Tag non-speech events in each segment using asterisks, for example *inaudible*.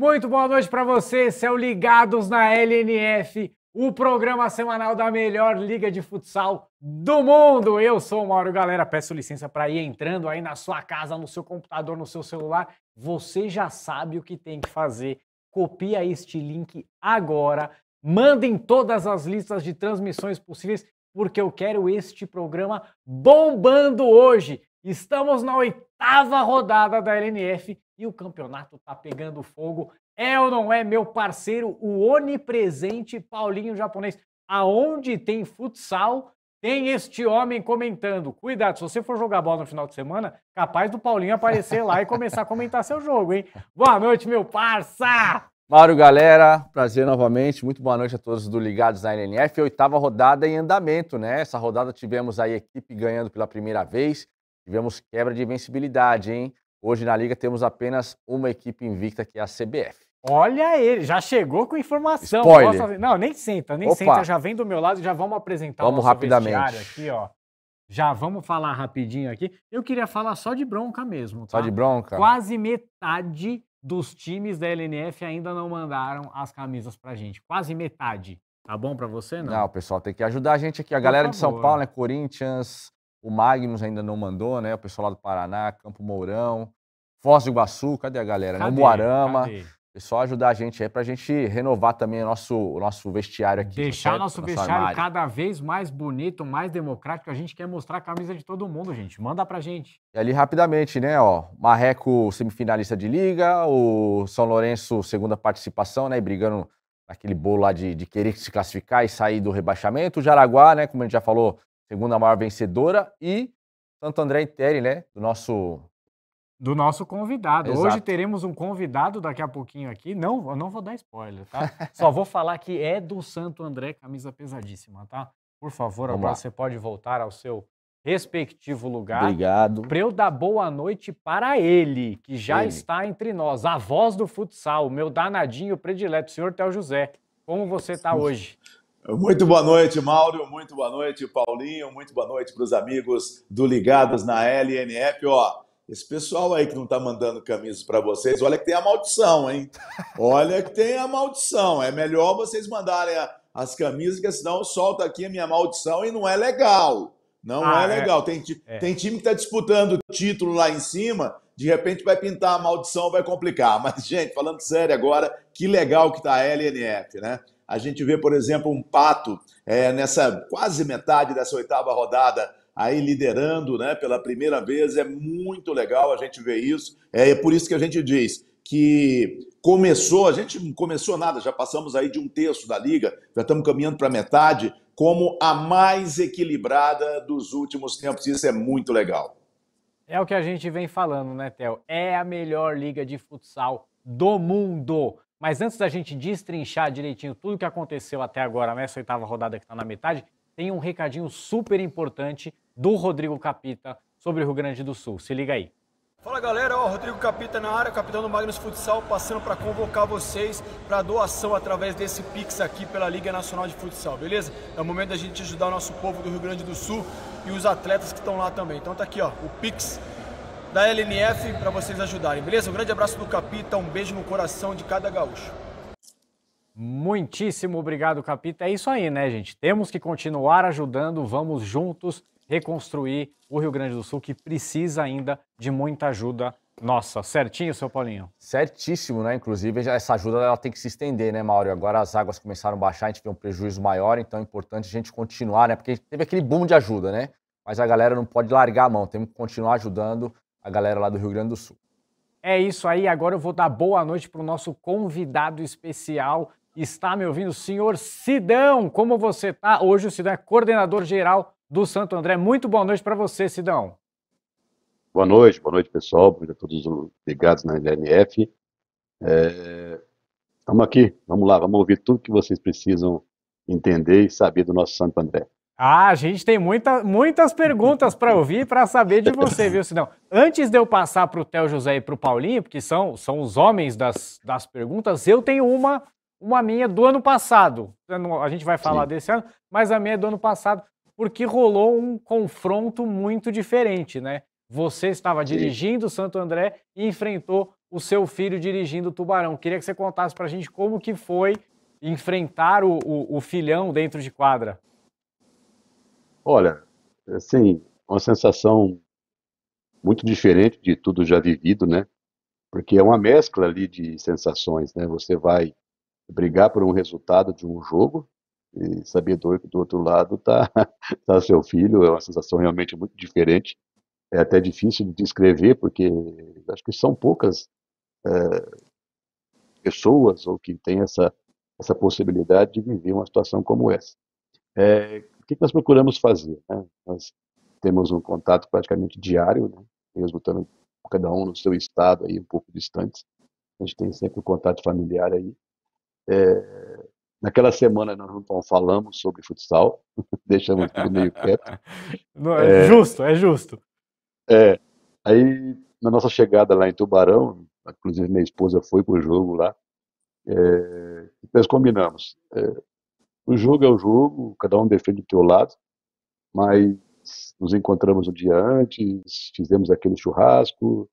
Muito boa noite para você, esse Ligados na LNF, o programa semanal da melhor liga de futsal do mundo. Eu sou o Mauro Galera, peço licença para ir entrando aí na sua casa, no seu computador, no seu celular. Você já sabe o que tem que fazer. Copia este link agora, Mandem em todas as listas de transmissões possíveis, porque eu quero este programa bombando hoje. Estamos na oitava rodada da LNF e o campeonato tá pegando fogo. É ou não é, meu parceiro, o onipresente Paulinho Japonês? Aonde tem futsal, tem este homem comentando. Cuidado, se você for jogar bola no final de semana, capaz do Paulinho aparecer lá e começar a comentar seu jogo, hein? Boa noite, meu parça! Mário, galera, prazer novamente. Muito boa noite a todos do Ligados na NNF. Oitava rodada em andamento, né? Essa rodada tivemos aí a equipe ganhando pela primeira vez. Tivemos quebra de invencibilidade, hein? Hoje na liga temos apenas uma equipe invicta, que é a CBF. Olha ele, já chegou com informação. Spoiler. Não, nem senta, nem Opa. senta, já vem do meu lado, já vamos apresentar vamos o nosso rapidamente. aqui, ó. Já vamos falar rapidinho aqui. Eu queria falar só de bronca mesmo, tá? Só de bronca? Quase metade dos times da LNF ainda não mandaram as camisas pra gente. Quase metade. Tá bom pra você, não? Não, pessoal, tem que ajudar a gente aqui. A galera de São Paulo, né? Corinthians, o Magnus ainda não mandou, né? O pessoal lá do Paraná, Campo Mourão, Foz do Iguaçu, cadê a galera? Né, cadê? Moarama. Cadê? Pessoal, ajudar a gente aí pra gente renovar também o nosso, o nosso vestiário aqui. Deixar certo? nosso, vestiário armário. cada vez mais bonito, mais democrático. A gente quer mostrar a camisa de todo mundo, gente. Manda pra gente. E ali rapidamente, né? Ó, Marreco semifinalista de liga, o São Lourenço segunda participação, né? E brigando naquele bolo lá de, de querer se classificar e sair do rebaixamento. O Jaraguá, né? Como a gente já falou, segunda maior vencedora, e Santo André Interi, né? Do nosso. Do nosso convidado. Exato. Hoje teremos um convidado daqui a pouquinho aqui. Não, não vou dar spoiler, tá? *laughs* Só vou falar que é do Santo André, camisa pesadíssima, tá? Por favor, Vamos agora lá. você pode voltar ao seu respectivo lugar. Obrigado. Para eu dar boa noite para ele, que já ele. está entre nós, a voz do futsal, meu danadinho predileto, senhor Tel José. Como você está hoje? Muito boa noite, Mauro. Muito boa noite, Paulinho. Muito boa noite para os amigos do Ligados na LNF. Ó, esse pessoal aí que não está mandando camisas para vocês, olha que tem a maldição, hein? Olha que tem a maldição. É melhor vocês mandarem a, as camisas, que senão solta aqui a minha maldição e não é legal. Não ah, é, é. legal. É. Tem, é. tem time que está disputando título lá em cima, de repente vai pintar a maldição, vai complicar. *laughs* Mas, gente, falando sério agora, que legal que tá a LNF, né? A gente vê, por exemplo, um Pato é, nessa quase metade dessa oitava rodada aí liderando né, pela primeira vez. É muito legal a gente ver isso. É, é por isso que a gente diz que começou, a gente não começou nada, já passamos aí de um terço da liga, já estamos caminhando para metade, como a mais equilibrada dos últimos tempos. Isso é muito legal. É o que a gente vem falando, né, Theo? É a melhor liga de futsal do mundo. Mas antes da gente destrinchar direitinho tudo o que aconteceu até agora nessa oitava rodada que está na metade, tem um recadinho super importante do Rodrigo Capita sobre o Rio Grande do Sul. Se liga aí. Fala galera, Rodrigo Capita na área, capitão do Magnus Futsal, passando para convocar vocês para doação através desse Pix aqui pela Liga Nacional de Futsal, beleza? É o momento da gente ajudar o nosso povo do Rio Grande do Sul e os atletas que estão lá também. Então tá aqui, ó, o Pix da LNF para vocês ajudarem, beleza? Um grande abraço do Capita, um beijo no coração de cada gaúcho. Muitíssimo obrigado, Capita. É isso aí, né, gente? Temos que continuar ajudando, vamos juntos reconstruir o Rio Grande do Sul, que precisa ainda de muita ajuda nossa. Certinho, seu Paulinho? Certíssimo, né? Inclusive, essa ajuda ela tem que se estender, né, Mauro? Agora as águas começaram a baixar, a gente vê um prejuízo maior, então é importante a gente continuar, né? Porque teve aquele boom de ajuda, né? Mas a galera não pode largar a mão, temos que continuar ajudando a galera lá do Rio Grande do Sul. É isso aí, agora eu vou dar boa noite para o nosso convidado especial. Está me ouvindo, senhor Sidão? Como você está Hoje o Sidão é coordenador geral do Santo André. Muito boa noite para você, Sidão. Boa noite, boa noite, pessoal, boa noite a todos ligados na LMF. É... Estamos aqui, vamos lá, vamos ouvir tudo que vocês precisam entender e saber do nosso Santo André. Ah, a gente tem muita, muitas perguntas para ouvir para saber de você, viu, Sinão? Antes de eu passar para o Theo José e para o Paulinho, porque são, são os homens das, das perguntas, eu tenho uma, uma minha do ano passado. A gente vai falar Sim. desse ano, mas a minha é do ano passado, porque rolou um confronto muito diferente, né? Você estava dirigindo o Santo André e enfrentou o seu filho dirigindo o Tubarão. Queria que você contasse para a gente como que foi enfrentar o, o, o filhão dentro de quadra. Olha, assim, uma sensação muito diferente de tudo já vivido, né? Porque é uma mescla ali de sensações, né? Você vai brigar por um resultado de um jogo e sabedor que do outro lado tá, *laughs* tá seu filho, é uma sensação realmente muito diferente. É até difícil de descrever, porque acho que são poucas é, pessoas ou que têm essa, essa possibilidade de viver uma situação como essa. É, que nós procuramos fazer? Né? Nós temos um contato praticamente diário, né? mesmo estando cada um no seu estado aí um pouco distantes. A gente tem sempre o um contato familiar aí. É... Naquela semana nós não falamos sobre futsal, *laughs* deixamos tudo meio quieto. *laughs* Não, é, é, justo, é justo. É. Aí na nossa chegada lá em Tubarão, inclusive minha esposa foi pro jogo lá. É, nós combinamos. É, o jogo é o jogo, cada um defende o teu lado, mas nos encontramos o dia antes, fizemos aquele churrasco.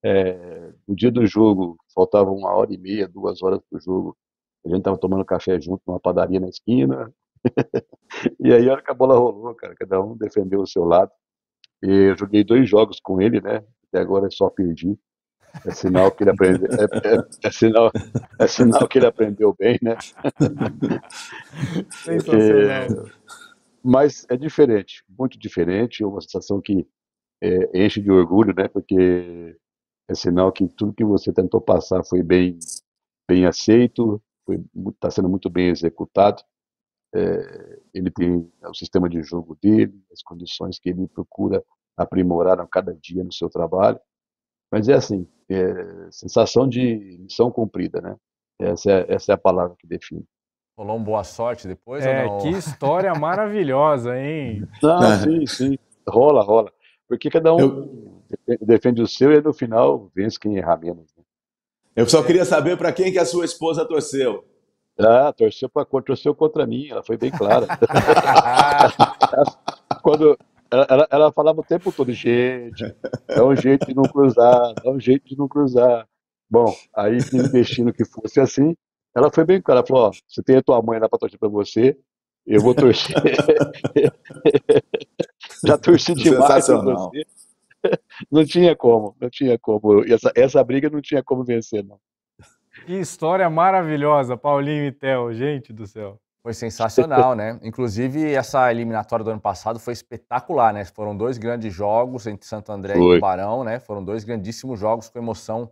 É, no dia do jogo, faltava uma hora e meia, duas horas para o jogo, a gente estava tomando café junto numa padaria na esquina. *laughs* e aí, a hora que a bola rolou, cara, cada um defendeu o seu lado. E eu joguei dois jogos com ele, né? Até agora é só perdi. É sinal que ele aprendeu. É, é, é, sinal, é sinal que ele aprendeu bem, né? mas é diferente, muito diferente, é uma sensação que é, enche de orgulho, né? Porque é sinal que tudo que você tentou passar foi bem, bem aceito, está sendo muito bem executado. É, ele tem o sistema de jogo dele, as condições que ele procura aprimorar a cada dia no seu trabalho. Mas é assim, é sensação de missão cumprida, né? Essa é, essa é a palavra que define. Rolou um boa sorte depois? É, que história *laughs* maravilhosa, hein? Não, é. sim, sim. Rola, rola. Porque cada um Eu... defende o seu e no final vence quem errar menos. Né? Eu só queria saber para quem que a sua esposa torceu. Ah, torceu, pra, torceu contra mim, ela foi bem clara. *laughs* *laughs* quando, ela, ela, ela, falava o tempo todo, gente, dá um jeito de não cruzar, dá um jeito de não cruzar. Bom, aí me destino que fosse assim, ela foi bem clara, ela falou, ó, você tem a tua mãe lá pra torcer pra você, eu vou torcer. *laughs* Já torci demais pra você. Não tinha como, não tinha como. Essa, essa briga não tinha como vencer, não. Que história maravilhosa, Paulinho e Theo, gente do céu. Foi sensacional, né? Inclusive, essa eliminatória do ano passado foi espetacular, né? Foram dois grandes jogos entre Santo André foi. e Barão, né? Foram dois grandíssimos jogos com emoção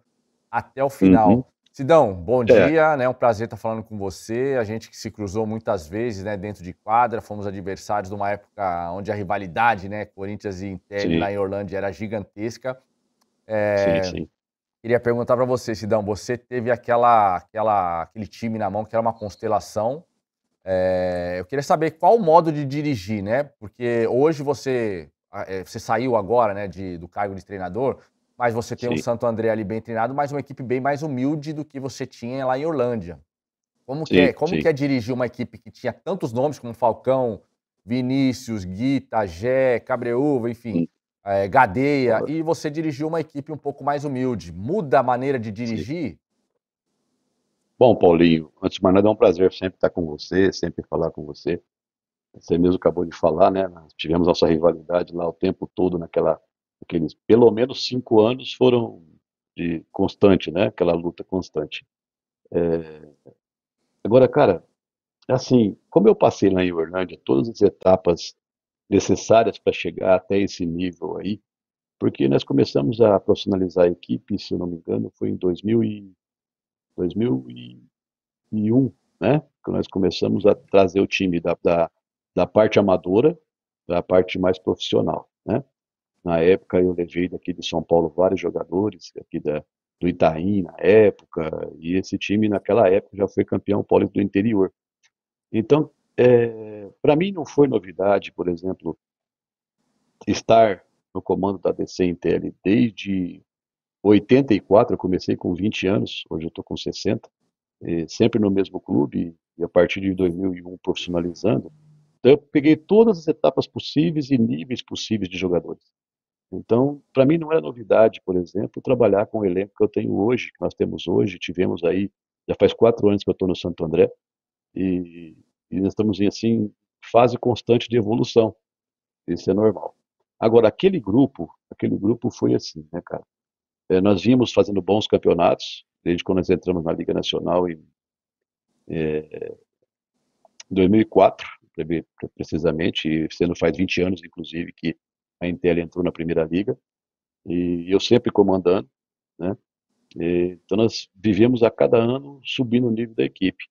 até o final. Uhum. Sidão, bom é. dia, né? Um prazer estar falando com você. A gente que se cruzou muitas vezes, né, dentro de quadra, fomos adversários de uma época onde a rivalidade, né, Corinthians e Inter na lá em Orlândia era gigantesca. É... Sim, sim. Queria perguntar para você, Sidão, você teve aquela, aquela, aquele time na mão que era uma constelação, é, eu queria saber qual o modo de dirigir, né? Porque hoje você, é, você saiu agora né, de, do cargo de treinador, mas você tem o um Santo André ali bem treinado, mas uma equipe bem mais humilde do que você tinha lá em Orlândia. Como, sim, que, é, como que é dirigir uma equipe que tinha tantos nomes como Falcão, Vinícius, Guita, Gé, Cabreúva, enfim, é, Gadeia, e você dirigiu uma equipe um pouco mais humilde. Muda a maneira de dirigir? Sim. Bom, Paulinho, antes de mais nada, é um prazer sempre estar com você, sempre falar com você. Você mesmo acabou de falar, né? Nós tivemos nossa rivalidade lá o tempo todo, naquela, aqueles pelo menos cinco anos foram de constante, né? Aquela luta constante. É... Agora, cara, assim, como eu passei lá em Orlando, todas as etapas necessárias para chegar até esse nível aí, porque nós começamos a profissionalizar a equipe, se eu não me engano, foi em 2000 e 2001, né? Que nós começamos a trazer o time da, da, da parte amadora para a parte mais profissional, né? Na época eu levei daqui de São Paulo vários jogadores aqui da, do Itaim na época e esse time naquela época já foi campeão paulista do interior. Então, é, para mim não foi novidade, por exemplo, estar no comando da Intel desde 84, eu comecei com 20 anos, hoje eu estou com 60, eh, sempre no mesmo clube, e a partir de 2001 profissionalizando. Então, eu peguei todas as etapas possíveis e níveis possíveis de jogadores. Então, para mim não era é novidade, por exemplo, trabalhar com o elenco que eu tenho hoje, que nós temos hoje, tivemos aí, já faz quatro anos que eu estou no Santo André, e, e nós estamos em, assim, fase constante de evolução. Isso é normal. Agora, aquele grupo, aquele grupo foi assim, né, cara? É, nós vimos fazendo bons campeonatos, desde quando nós entramos na Liga Nacional em é, eh, 2004, precisamente, sendo faz 20 anos, inclusive, que a Intel entrou na Primeira Liga, e eu sempre comandando, né? E, então nós vivemos a cada ano subindo o nível da equipe.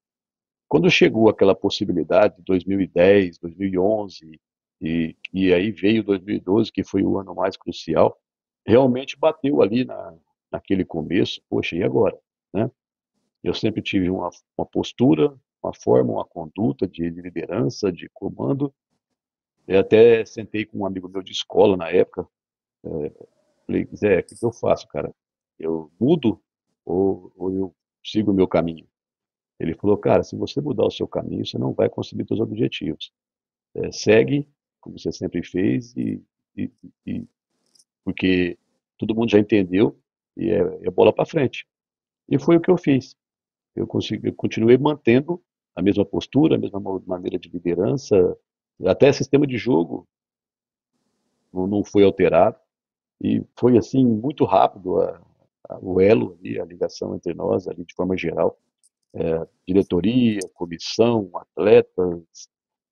Quando chegou aquela possibilidade, 2010, 2011, e, e aí veio 2012, que foi o ano mais crucial, realmente bateu ali na, naquele começo, poxa, e agora? Né? Eu sempre tive uma, uma postura, uma forma, uma conduta de, liderança, de comando. Eu até sentei com um amigo meu de escola na época, é, falei, Zé, o que, que eu faço, cara? Eu mudo ou, ou eu sigo o meu caminho? Ele falou, cara, se você mudar o seu caminho, você não vai conseguir seus objetivos. É, segue, como você sempre fez, e, e, e porque todo mundo já entendeu e é, é bola para frente. E foi o que eu fiz. Eu, consegui, eu continuei mantendo a mesma postura, a mesma maneira de liderança, até sistema de jogo não, não foi alterado. E foi assim, muito rápido a, a, o elo, ali, a ligação entre nós, ali, de forma geral. É, diretoria, comissão, atletas,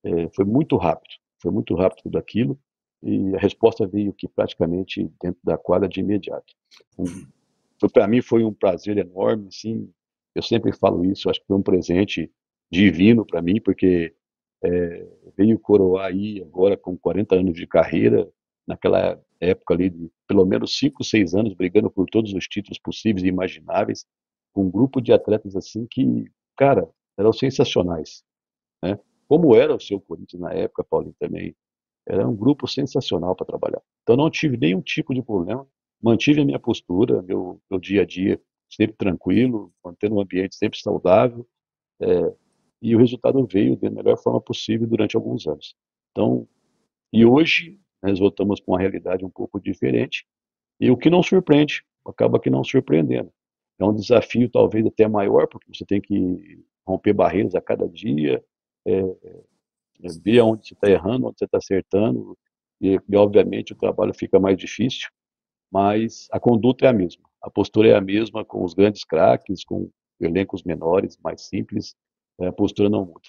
é, foi muito rápido, foi muito rápido tudo aquilo. E a resposta veio que praticamente dentro da quadra de imediato. Então, para mim foi um prazer enorme, sim. Eu sempre falo isso, acho que foi um presente divino para mim, porque é, veio coroar aí agora com 40 anos de carreira, naquela época ali de pelo menos 5, 6 anos brigando por todos os títulos possíveis e imagináveis, com um grupo de atletas assim que, cara, eram sensacionais, né? Como era o seu Corinthians na época, Paulinho, também. Era um grupo sensacional para trabalhar. Então não tive nenhum tipo de problema, mantive a minha postura, meu, meu dia a dia sempre tranquilo, mantendo um ambiente sempre saudável, é, e o resultado veio da melhor forma possível durante alguns anos. Então, e hoje né, nós voltamos com uma realidade um pouco diferente, e o que não surpreende, acaba que não surpreendendo. É um desafio talvez até maior, porque você tem que romper barreiras a cada dia, é, vê onde você está errando, onde você está acertando, e, e, obviamente o trabalho fica mais difícil, mas a conduta é a mesma, a postura é a mesma com os grandes craques, com elencos menores, mais simples, é, a postura não muda.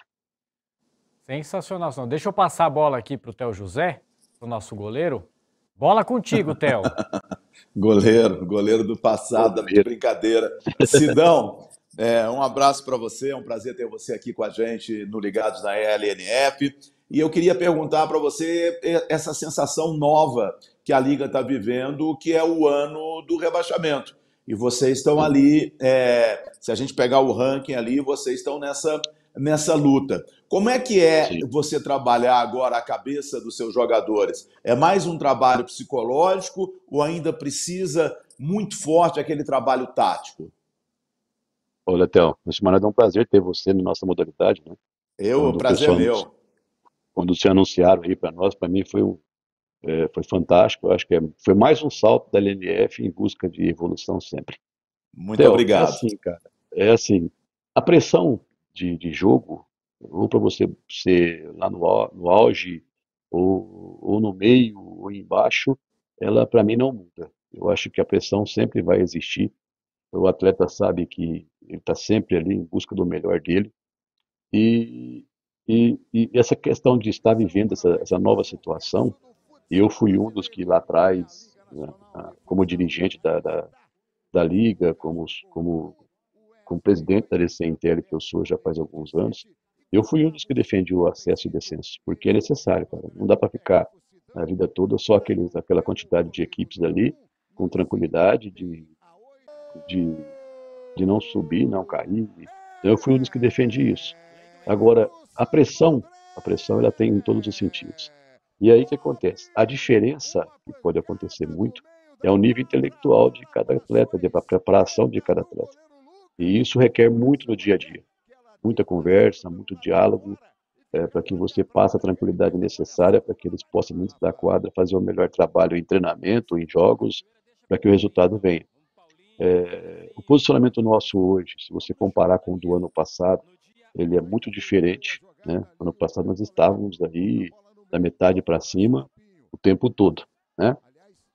Sensacional, senão. deixa eu passar a bola aqui para o Theo José, o nosso goleiro. Bola contigo, Theo. *laughs* goleiro, goleiro do passado, goleiro. brincadeira. Sidão, é, um abraço para você, é um prazer ter você aqui com a gente no Ligados na LNF. E eu queria perguntar para você essa sensação nova que a Liga está vivendo, que é o ano do rebaixamento. E vocês estão ali, é, se a gente pegar o ranking ali, vocês estão nessa, nessa luta. Como é que é Sim. você trabalhar agora a cabeça dos seus jogadores? É mais um trabalho psicológico ou ainda precisa muito forte aquele trabalho tático? Ô, Letel, Marada, é um prazer ter você na nossa modalidade, né? Eu, quando o prazer meu. Quando você anunciaram aí para nós, para mim foi um, é, foi fantástico. Eu acho que é, foi mais um salto da LNF em busca de evolução sempre. Muito é obrigado. É assim, cara. É assim. A pressão de, de jogo, ou para você ser lá no, no auge, ou, ou no meio, ou embaixo, ela para mim não muda. Eu acho que a pressão sempre vai existir o atleta sabe que ele está sempre ali em busca do melhor dele. E, e, e essa questão de estar vivendo essa, essa, nova situação, eu fui um dos que lá atrás, né, como dirigente da, da, da liga, como, como, como presidente da DCNTL, que eu sou já faz alguns anos, eu fui um dos que defendi o acesso e descenso, porque é necessário, cara. Não dá para ficar a vida toda só aqueles, aquela quantidade de equipes ali, com tranquilidade, de de, de não subir, não cair. Então, eu fui um dos que defendi isso. Agora, a pressão, a pressão ela tem em todos os sentidos. E aí o que acontece? A diferença que pode acontecer muito é o nível intelectual de cada atleta, a preparação de cada atleta. E isso requer muito no dia a dia. Muita conversa, muito diálogo, é, para que você passe a tranquilidade necessária para que eles possam, dentro da quadra, fazer o melhor trabalho em treinamento, em jogos, para que o resultado venha. É, o posicionamento nosso hoje, se você comparar com o do ano passado, ele é muito diferente. Né? Ano passado nós estávamos aí da metade para cima o tempo todo, né?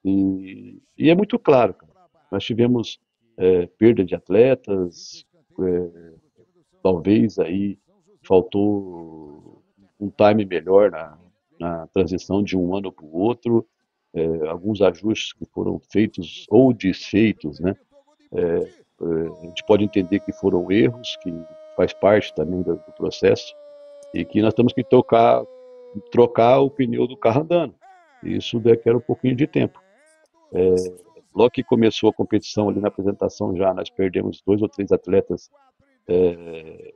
E, e é muito claro, cara. nós tivemos é, perda de atletas, é, talvez aí faltou um time melhor na, na transição de um ano para o outro, é, alguns ajustes que foram feitos ou desfeitos, né? É, é, a gente pode entender que foram erros, que faz parte também do, do processo, e que nós temos que tocar, trocar o pneu do carro andando. Isso requer um pouquinho de tempo. É, logo que começou a competição ali na apresentação já, nós perdemos dois ou três atletas é,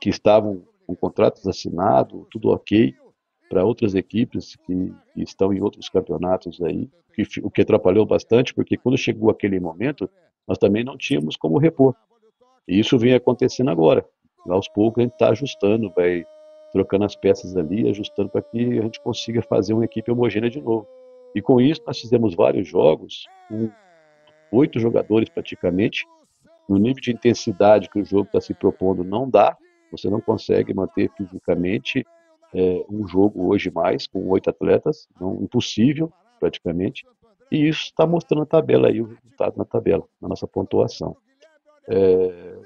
que estavam com contratos assinados, tudo ok, para outras equipes que, que, estão em outros campeonatos aí, que, o que atrapalhou bastante, porque quando chegou aquele momento, mas também não tínhamos como repor. E isso vem acontecendo agora. Aos poucos a gente está ajustando, vai trocando as peças ali, ajustando para que a gente consiga fazer uma equipe homogênea de novo. E com isso nós fizemos vários jogos, com oito jogadores praticamente, no nível de intensidade que o jogo está se propondo não dá, você não consegue manter fisicamente é, um jogo hoje mais com oito atletas, não, impossível praticamente. E isso está mostrando a tabela aí, o resultado na tabela, na nossa pontuação. É,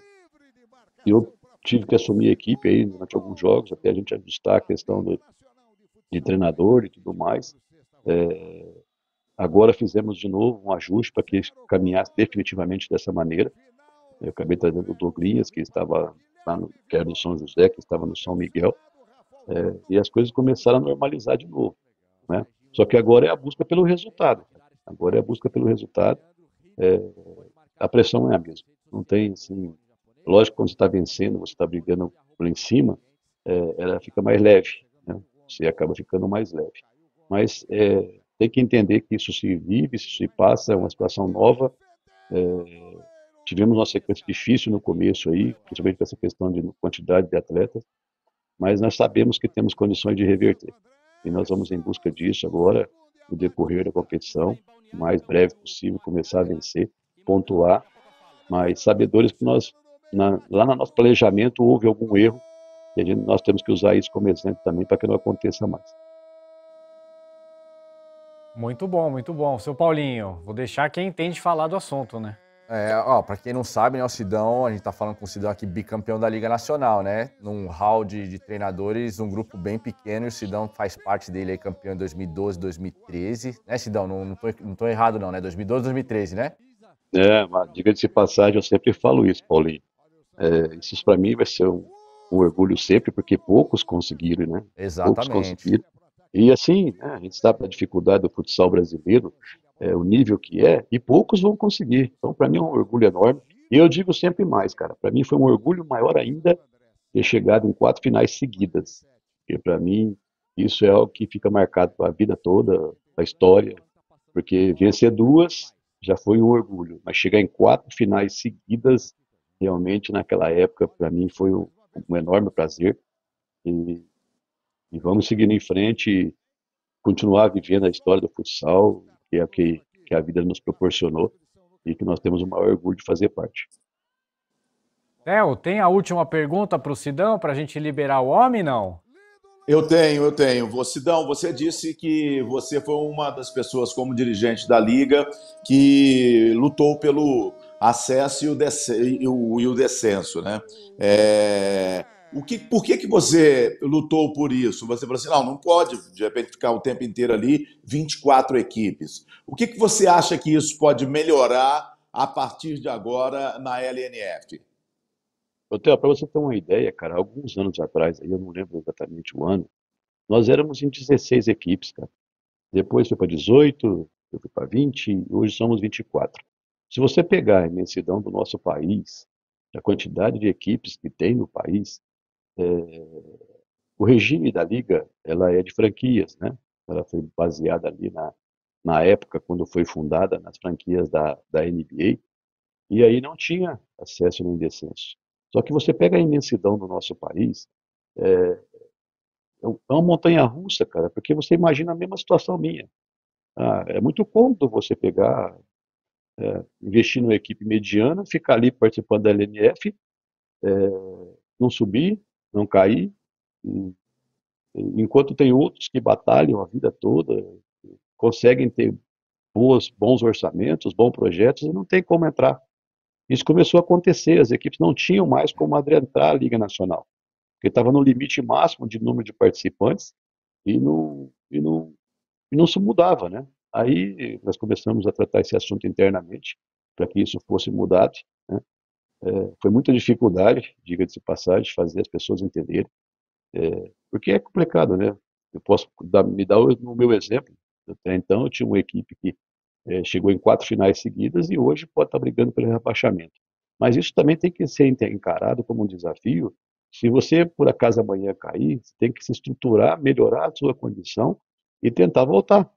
eu tive que assumir a equipe aí durante alguns jogos, até a gente ajustar a questão do, de treinador e tudo mais. É, agora fizemos de novo um ajuste para que caminhasse definitivamente dessa maneira. Eu acabei trazendo o Douglas, que estava lá no, que era no São José, que estava no São Miguel, é, e as coisas começaram a normalizar de novo. Né? Só que agora é a busca pelo resultado. Agora é a busca pelo resultado. É, a pressão é a mesma. Não tem, assim. Lógico, quando você está vencendo, você está brigando por em cima, é, ela fica mais leve. Né? Você acaba ficando mais leve. Mas é, tem que entender que isso se vive, isso se passa, é uma situação nova. É, tivemos uma sequência difícil no começo aí, principalmente com essa questão de quantidade de atletas, mas nós sabemos que temos condições de reverter. E nós vamos em busca disso agora, no decorrer da competição o mais breve possível, começar a vencer, pontuar, mas sabedores que nós, na, lá no nosso planejamento, houve algum erro, e gente, nós temos que usar isso como exemplo também para que não aconteça mais. Muito bom, muito bom. Seu Paulinho, vou deixar quem entende falar do assunto, né? É, ó, pra quem não sabe, né, o Sidão, a gente tá falando com o Sidão aqui, bicampeão da Liga Nacional, né? Num hall de, de treinadores, um grupo bem pequeno, e o Sidão faz parte dele aí, campeão em 2012, 2013. Né, Sidão? Não, não, tô, não tô errado não, né? 2012, 2013, né? É, mas diga-se passagem, eu sempre falo isso, Paulinho. É, isso para mim vai ser um, um, orgulho sempre, porque poucos conseguiram, né? Exatamente. Poucos conseguiram. E assim, né, a gente sabe a dificuldade do futsal brasileiro, é, o nível que é, e poucos vão conseguir. Então, para mim é um orgulho enorme. E eu digo sempre mais, cara, para mim foi um orgulho maior ainda ter chegado em quatro finais seguidas. Porque para mim isso é algo que fica marcado para a vida toda, a história, porque vencer duas já foi um orgulho, mas chegar em quatro finais seguidas, realmente naquela época para mim foi um, um enorme prazer. E, e vamos seguindo em frente, continuar vivendo a história do futsal, que, é, que, que a vida nos proporcionou e que nós temos o maior orgulho de fazer parte. Léo, tem a última pergunta para o Sidão, para a gente liberar o homem, não? Eu tenho, eu tenho. Sidão, você disse que você foi uma das pessoas, como dirigente da Liga, que lutou pelo acesso e o, descenso, né? É... O que, por que, que você lutou por isso? Você falou assim, não, não pode de repente ficar o tempo inteiro ali, 24 equipes. O que, que você acha que isso pode melhorar a partir de agora na LNF? Hotel, para você ter uma ideia, cara, alguns anos atrás, aí eu não lembro exatamente o ano, nós éramos em 16 equipes, cara. Depois foi para 18, depois para 20, hoje somos 24. Se você pegar a imensidão do nosso país, a quantidade de equipes que tem no país, é, o regime da liga ela é de franquias, né? Ela foi baseada ali na, na época quando foi fundada nas franquias da, da NBA e aí não tinha acesso nem descenso. Só que você pega a imensidão do nosso país, é, é, é uma montanha russa, cara, porque você imagina a mesma situação minha. Ah, é muito cômodo você pegar, é, investir numa equipe mediana, ficar ali participando da LNF, é, não subir, não cair. Enquanto tem outros que batalham a vida toda, conseguem ter boas, bons orçamentos, bons projetos, e não tem como entrar. Isso começou a acontecer, as equipes não tinham mais como adentrar a Liga Nacional, porque estava no limite máximo de número de participantes e não, e não, e não se mudava, né? Aí nós começamos a tratar esse assunto internamente para que isso fosse mudado, né? É, foi muita dificuldade, diga-se de passagem, fazer as pessoas entenderem, é, porque é complicado, né? Eu posso dar, me dar o meu exemplo. Até então, eu tinha uma equipe que é, chegou em quatro finais seguidas e hoje pode estar brigando pelo rebaixamento. Mas isso também tem que ser encarado como um desafio. Se você, por acaso, amanhã cair, você tem que se estruturar, melhorar a sua condição e tentar voltar.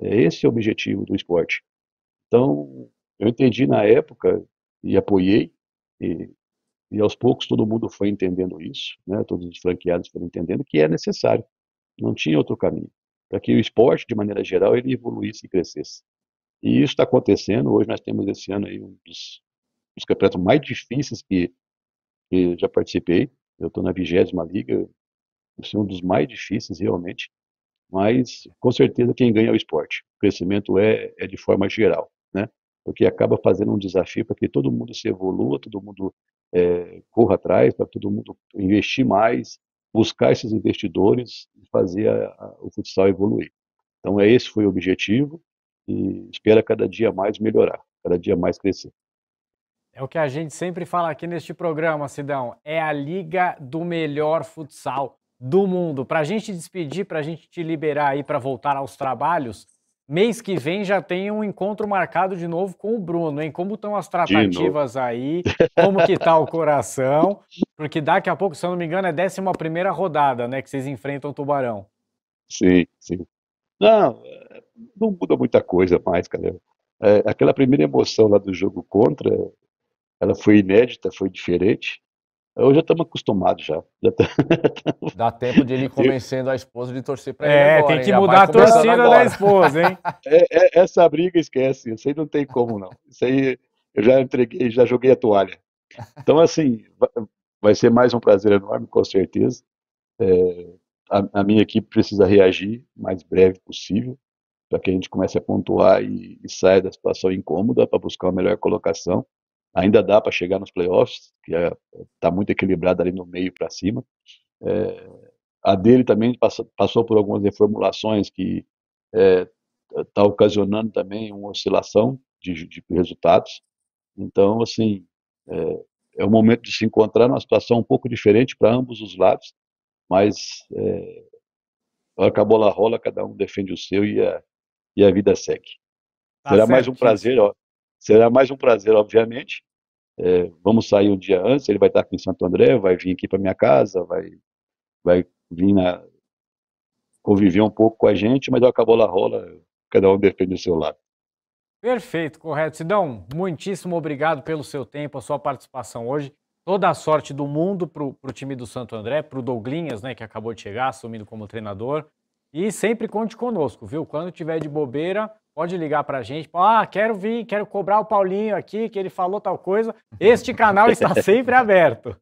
É esse é o objetivo do esporte. Então, eu entendi na época e apoiei e, e aos poucos todo mundo foi entendendo isso, né? todos os franqueados foram entendendo que é necessário, não tinha outro caminho, para que o esporte, de maneira geral, ele evoluísse e crescesse. E isso está acontecendo, hoje nós temos esse ano aí um dos, dos campeonatos mais difíceis que, que já participei, eu estou na vigésima liga, é um dos mais difíceis realmente, mas com certeza quem ganha é o esporte, o crescimento é, é de forma geral, né? porque acaba fazendo um desafio para que todo mundo se evolua, todo mundo é, corra atrás, para todo mundo investir mais, buscar esses investidores e fazer a, a, o futsal evoluir. Então, é esse foi o objetivo e espera cada dia mais melhorar, cada dia mais crescer. É o que a gente sempre fala aqui neste programa, Sidão. É a liga do melhor futsal do mundo. Para a gente despedir, para a gente te liberar aí para voltar aos trabalhos, Mês que vem já tem um encontro marcado de novo com o Bruno, hein? Como estão as tratativas aí? Como que tá o coração? Porque daqui a pouco, se eu não me engano, é décima primeira rodada, né? Que vocês enfrentam o Tubarão. Sim, sim. Não, é, não muda muita coisa mais, cara. É, aquela primeira emoção lá do jogo contra, ela foi inédita, foi diferente. Hoje estamos acostumados já. Tá- *laughs* Dá tempo de ele convencendo a esposa de torcer para ele. É, agora, tem que hein? mudar a torcida agora. da esposa, hein? *laughs* É, é, essa briga esquece. Isso aí não tem como, não. Isso aí eu já entreguei, já joguei a toalha. Então, assim, vai ser mais um prazer enorme, com certeza. É, a, a, minha equipe precisa reagir o mais breve possível, para que a gente comece a pontuar e, e saia da situação incômoda para buscar uma melhor colocação ainda dá para chegar nos playoffs, que está é, tá muito equilibrado ali no meio para cima. É, a dele também passou por algumas reformulações que está é, tá ocasionando também uma oscilação de, de resultados. Então, assim, é, é, o momento de se encontrar numa situação um pouco diferente para ambos os lados, mas é, a bola rola, cada um defende o seu e a, e a vida segue. Tá será certo. mais um prazer, ó, será mais um prazer, obviamente, é, vamos sair um dia antes, ele vai estar aqui em Santo André, vai vir aqui para minha casa, vai, vai vir na, conviver um pouco com a gente, mas acabou a rola, cada um defende o seu lado. Perfeito, correto. Sidão, muitíssimo obrigado pelo seu tempo, a sua participação hoje. Toda a sorte do mundo para o time do Santo André, para o Douglinhas, né, que acabou de chegar, assumindo como treinador. E sempre conte conosco, viu? Quando tiver de bobeira, pode ligar para a gente. Ah, quero vir, quero cobrar o Paulinho aqui, que ele falou tal coisa. Este canal está *laughs* sempre aberto.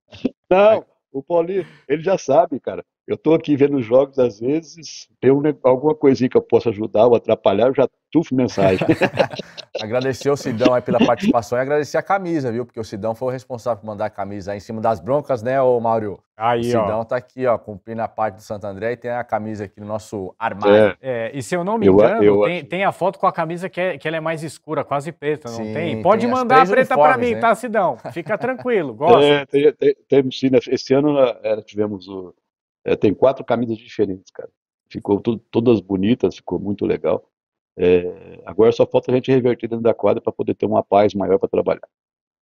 Não, o Paulinho, ele já sabe, cara. Eu estou aqui vendo os jogos, às vezes, tem um, alguma coisinha que eu possa ajudar ou atrapalhar, eu já tufo mensagem. *laughs* agradecer o Sidão aí pela participação e agradecer a camisa, viu? Porque o Sidão foi o responsável por mandar a camisa aí em cima das broncas, né, ô Mauro. Aí, o Sidão ó. tá aqui, ó, cumprindo a parte do Santo André e tem a camisa aqui no nosso armário. É, é e se eu não me engano, eu, eu, tem, tem, a foto com a camisa que, é, que ela é mais escura, quase preta, não sim, tem? Pode tem mandar a preta para mim, né? tá, Sidão? Fica tranquilo, *laughs* gosta. É, tem, tem, tem, sim, né? esse ano eh, tivemos o é, tem quatro camisas diferentes, cara. Ficou tudo, todas bonitas, ficou muito legal. É, agora só falta a gente reverter dentro da quadra para poder ter uma paz maior para trabalhar.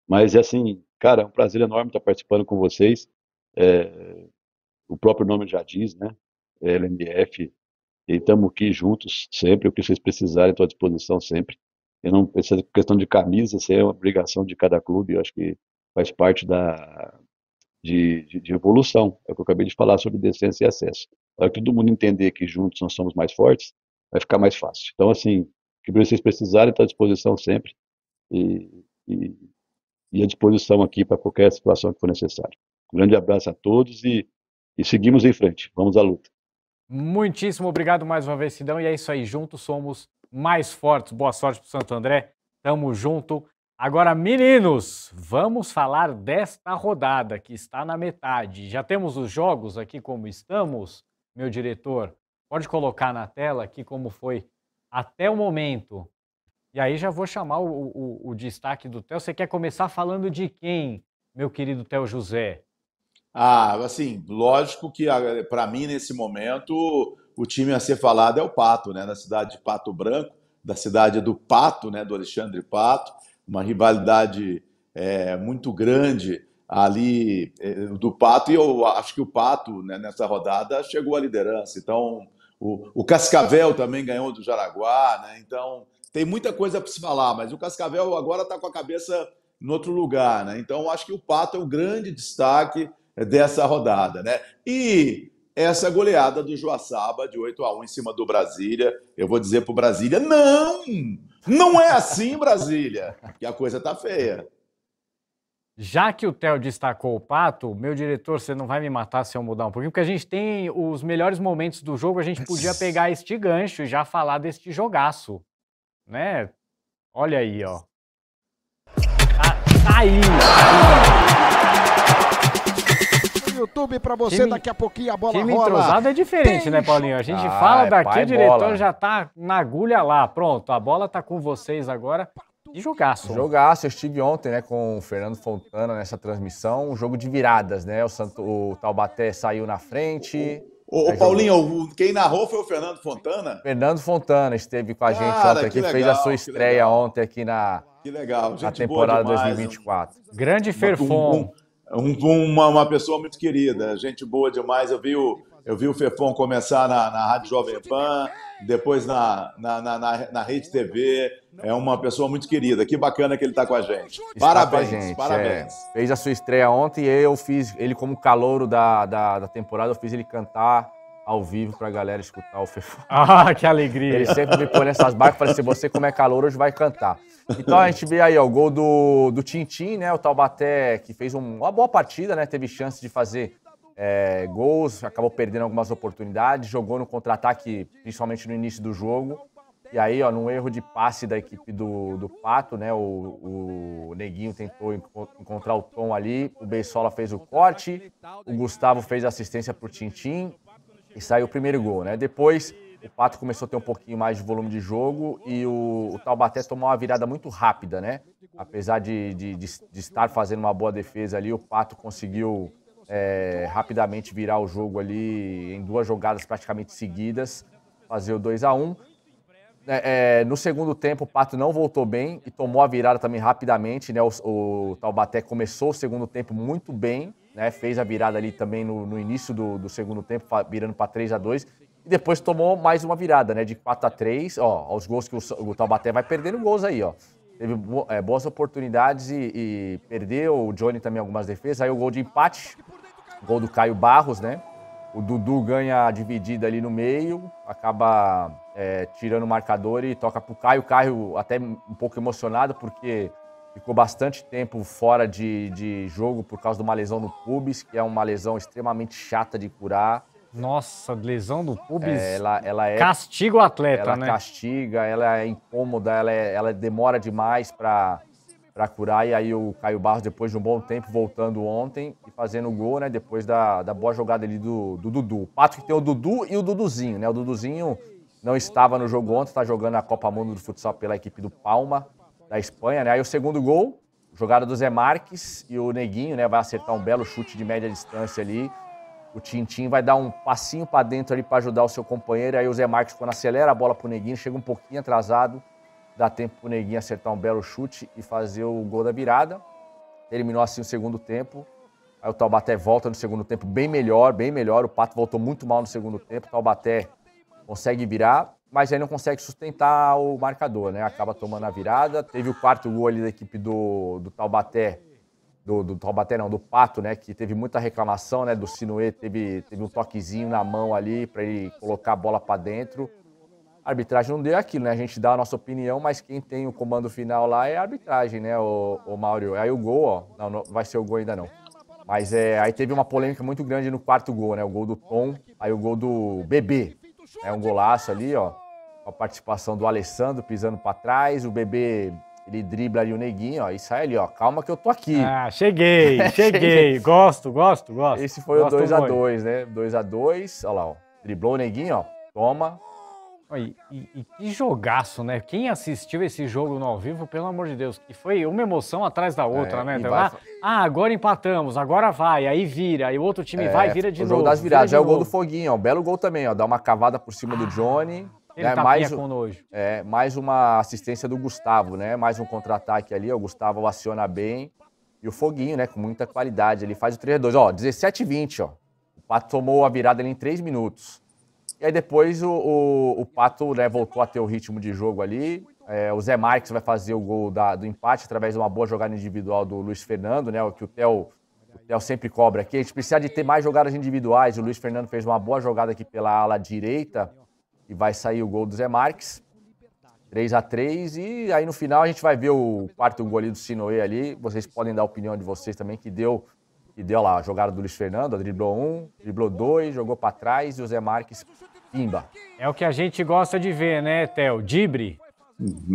Mas é assim, cara, é um prazer enorme estar participando com vocês. É, o próprio nome já diz, né? É LMF. E estamos aqui juntos sempre. O que vocês precisarem, estou à disposição sempre. Eu não essa questão de camisa, isso é uma obrigação de cada clube. Eu acho que faz parte da, de, de, de evolução. É o que eu acabei de falar sobre decência e acesso. Para que todo mundo entender que juntos nós somos mais fortes, vai ficar mais fácil. Então, assim, o que vocês precisarem está à disposição sempre e, e, e à disposição aqui para qualquer situação que for necessário. Um grande abraço a todos e, e seguimos em frente. Vamos à luta. Muitíssimo obrigado mais uma vez, Sidão. E é isso aí, juntos somos mais fortes. Boa sorte para o Santo André. Tamo junto. Agora, meninos, vamos falar desta rodada que está na metade. Já temos os jogos aqui como estamos, meu diretor. Pode colocar na tela aqui como foi até o momento. E aí já vou chamar o, o, o destaque do Theo. Você quer começar falando de quem, meu querido Theo José? Ah, assim, lógico que ah, para mim, nesse momento, o time a ser falado é o Pato, né? Na cidade de Pato Branco, da cidade do Pato, né? Do Alexandre Pato uma rivalidade é, muito grande ali é, do Pato, e eu acho que o Pato, né, nessa rodada, chegou à liderança. Então, o, o Cascavel também ganhou do Jaraguá, né? Então, tem muita coisa para se falar, mas o Cascavel agora está com a cabeça em outro lugar, né? Então, acho que o Pato é o grande destaque é, dessa rodada, né? E essa goleada do Joaçaba de 8 a 1 em cima do Brasília. Eu vou dizer pro Brasília: não! Não é assim, Brasília! Que a coisa tá feia. Já que o Theo destacou o Pato, meu diretor, você não vai me matar se eu mudar um pouquinho, porque a gente tem os melhores momentos do jogo, a gente podia pegar este gancho e já falar deste jogaço, né? Olha aí, ó. Tá, tá aí! YouTube para você time, daqui a pouquinho a bola time rola. entrosado é diferente, né, Tem né, Paulinho? A gente ah, fala é daqui, o diretor bola. já tá na agulha lá. Pronto, a bola tá com vocês agora. E jogaço. Jogaço. Eu estive ontem né, com o Fernando Fontana nessa transmissão. Um jogo de viradas, né? O, Santo, o Taubaté saiu na frente. O, o Paulinho, jogou. quem narrou foi o Fernando Fontana? Fernando Fontana esteve com a gente Cara, ontem aqui, legal, fez a sua estreia ontem aqui na, que legal, gente temporada demais, 2024. Né? Grande Ferfon. Um, um, um, uma, uma pessoa muito querida, gente boa demais. Eu vi o, eu vi o Fefon começar na, na Rádio Jovem Pan, depois na, na, na, na, na Rede TV. É uma pessoa muito querida. Que bacana que ele está com a gente. Está parabéns, gente, é. parabéns. É. Fez a sua estreia ontem e eu fiz ele como calouro da, da, da temporada, eu fiz ele cantar ao vivo pra galera escutar o Fefo. *laughs* Ah, que alegria! Ele sempre me põe nessas barcas e fala assim: você, como é calor, hoje vai cantar. Então a gente vê aí, ó, o gol do, do Tintim, né? O Taubaté, que fez um, uma boa partida, né? Teve chance de fazer é, gols, acabou perdendo algumas oportunidades, jogou no contra-ataque, principalmente no início do jogo. E aí, ó, num erro de passe da equipe do, do Pato, né? O, o Neguinho tentou encontrar o tom ali, o Beisola fez o corte, o Gustavo fez assistência pro Tintim e saiu o primeiro gol, né? Depois o Pato começou a ter um pouquinho mais de volume de jogo e o, o Taubaté tomou uma virada muito rápida, né? Apesar de, de, de, de estar fazendo uma boa defesa ali, o Pato conseguiu é, rapidamente virar o jogo ali em duas jogadas praticamente seguidas, fazer o 2 a 1 um. Né, é, no segundo tempo, o Pato não voltou bem e tomou a virada também rapidamente. Né? O, o Taubaté começou o segundo tempo muito bem, né? fez a virada ali também no, no início do, do, segundo tempo, virando para 3 a 2 E depois tomou mais uma virada, né? de 4 a 3 ó, Os gols que o, o Taubaté vai perdendo gols aí. Ó. Teve é, boas oportunidades e, e, perdeu. O Johnny também algumas defesas. Aí o gol de empate, gol do Caio Barros. né? O Dudu ganha a dividida ali no meio, acaba é, tirando o marcador e toca para o Caio. Caio até um pouco emocionado, porque ficou bastante tempo fora de, de jogo por causa de uma lesão no pubis, que é uma lesão extremamente chata de curar. Nossa, lesão do é, pubis. É, ela, ela é, castiga o atleta, ela né? Ela castiga, ela é incômoda, ela, é, ela demora demais para para curar. E aí o Caio Barros, depois de um bom tempo, voltando ontem e fazendo o gol, né? Depois da, da boa jogada ali do, do Dudu. O Patrick tem o Dudu e o Duduzinho, né? O Duduzinho não estava no jogo ontem, está jogando a Copa Mundo do Futsal pela equipe do Palma, da Espanha. Né? Aí o segundo gol, jogada do Zé Marques e o Neguinho né, vai acertar um belo chute de média distância ali. O Tintim vai dar um passinho para dentro ali para ajudar o seu companheiro. Aí o Zé Marques, quando acelera a bola para o Neguinho, chega um pouquinho atrasado, dá tempo para o Neguinho acertar um belo chute e fazer o gol da virada. Terminou assim o segundo tempo. Aí o Taubaté volta no segundo tempo bem melhor, bem melhor. O Pato voltou muito mal no segundo tempo. O Taubaté consegue virar, mas aí não consegue sustentar o marcador, né? Acaba tomando a virada. Teve o quarto gol ali da equipe do, do Taubaté, do, do Taubaté não, do Pato, né? Que teve muita reclamação, né? Do Sinuê teve, teve um toquezinho na mão ali para ele colocar a bola para dentro. A arbitragem não deu aquilo, né? A gente dá a nossa opinião, mas quem tem o comando final lá é a arbitragem, né, o, o Mauro? Aí o gol, ó, não, não vai ser o gol ainda não. Mas é, aí teve uma polêmica muito grande no quarto gol, né? O gol do Tom, aí o gol do Bebê, é um golaço ali, ó. Com A participação do Alessandro pisando para trás, o bebê ele dribla ali o neguinho, ó, e sai ali, ó. Calma que eu tô aqui. Ah, cheguei, *laughs* cheguei. gosto, gosto, gosto. Esse foi gosto o 2x2, né? 2x2, olha lá, ó. Driblou o neguinho, ó. Toma, e, e, e, que jogaço, né? Quem assistiu esse jogo no ao vivo, pelo amor de Deus, que foi uma emoção atrás da outra, é, né? Então, ah, ah, agora empatamos, agora vai, aí vira, aí o outro time é, vai vira de o novo. O jogo das viradas, vira é o gol do Foguinho, ó, belo gol também, ó, dá uma cavada por cima ah, do Johnny. Ele né, tá mais, com nojo. É, mais uma assistência do Gustavo, né? Mais um contra-ataque ali, ó, o Gustavo aciona bem. E o Foguinho, né, com muita qualidade, ele faz o 3 2 ó, 17 20, ó. O Pato tomou a virada ali em 3 minutos. E aí depois o, o, o Pato né, voltou a ter o ritmo de jogo ali. É, o Zé Marques vai fazer o gol da, do empate através de uma boa jogada individual do Luiz Fernando, né? O que o Theo, o Theo sempre cobra aqui. A gente precisa de ter mais jogadas individuais. O Luiz Fernando fez uma boa jogada aqui pela ala direita e vai sair o gol do Zé Marques. 3 a 3 e aí no final a gente vai ver o quarto gol ali do Sinoe ali. Vocês podem dar a opinião de vocês também, que deu que deu lá a jogada do Luiz Fernando, driblou um, driblou dois, jogou para trás e o Zé Marques Imba. É o que a gente gosta de ver, né, Theo? Dibre.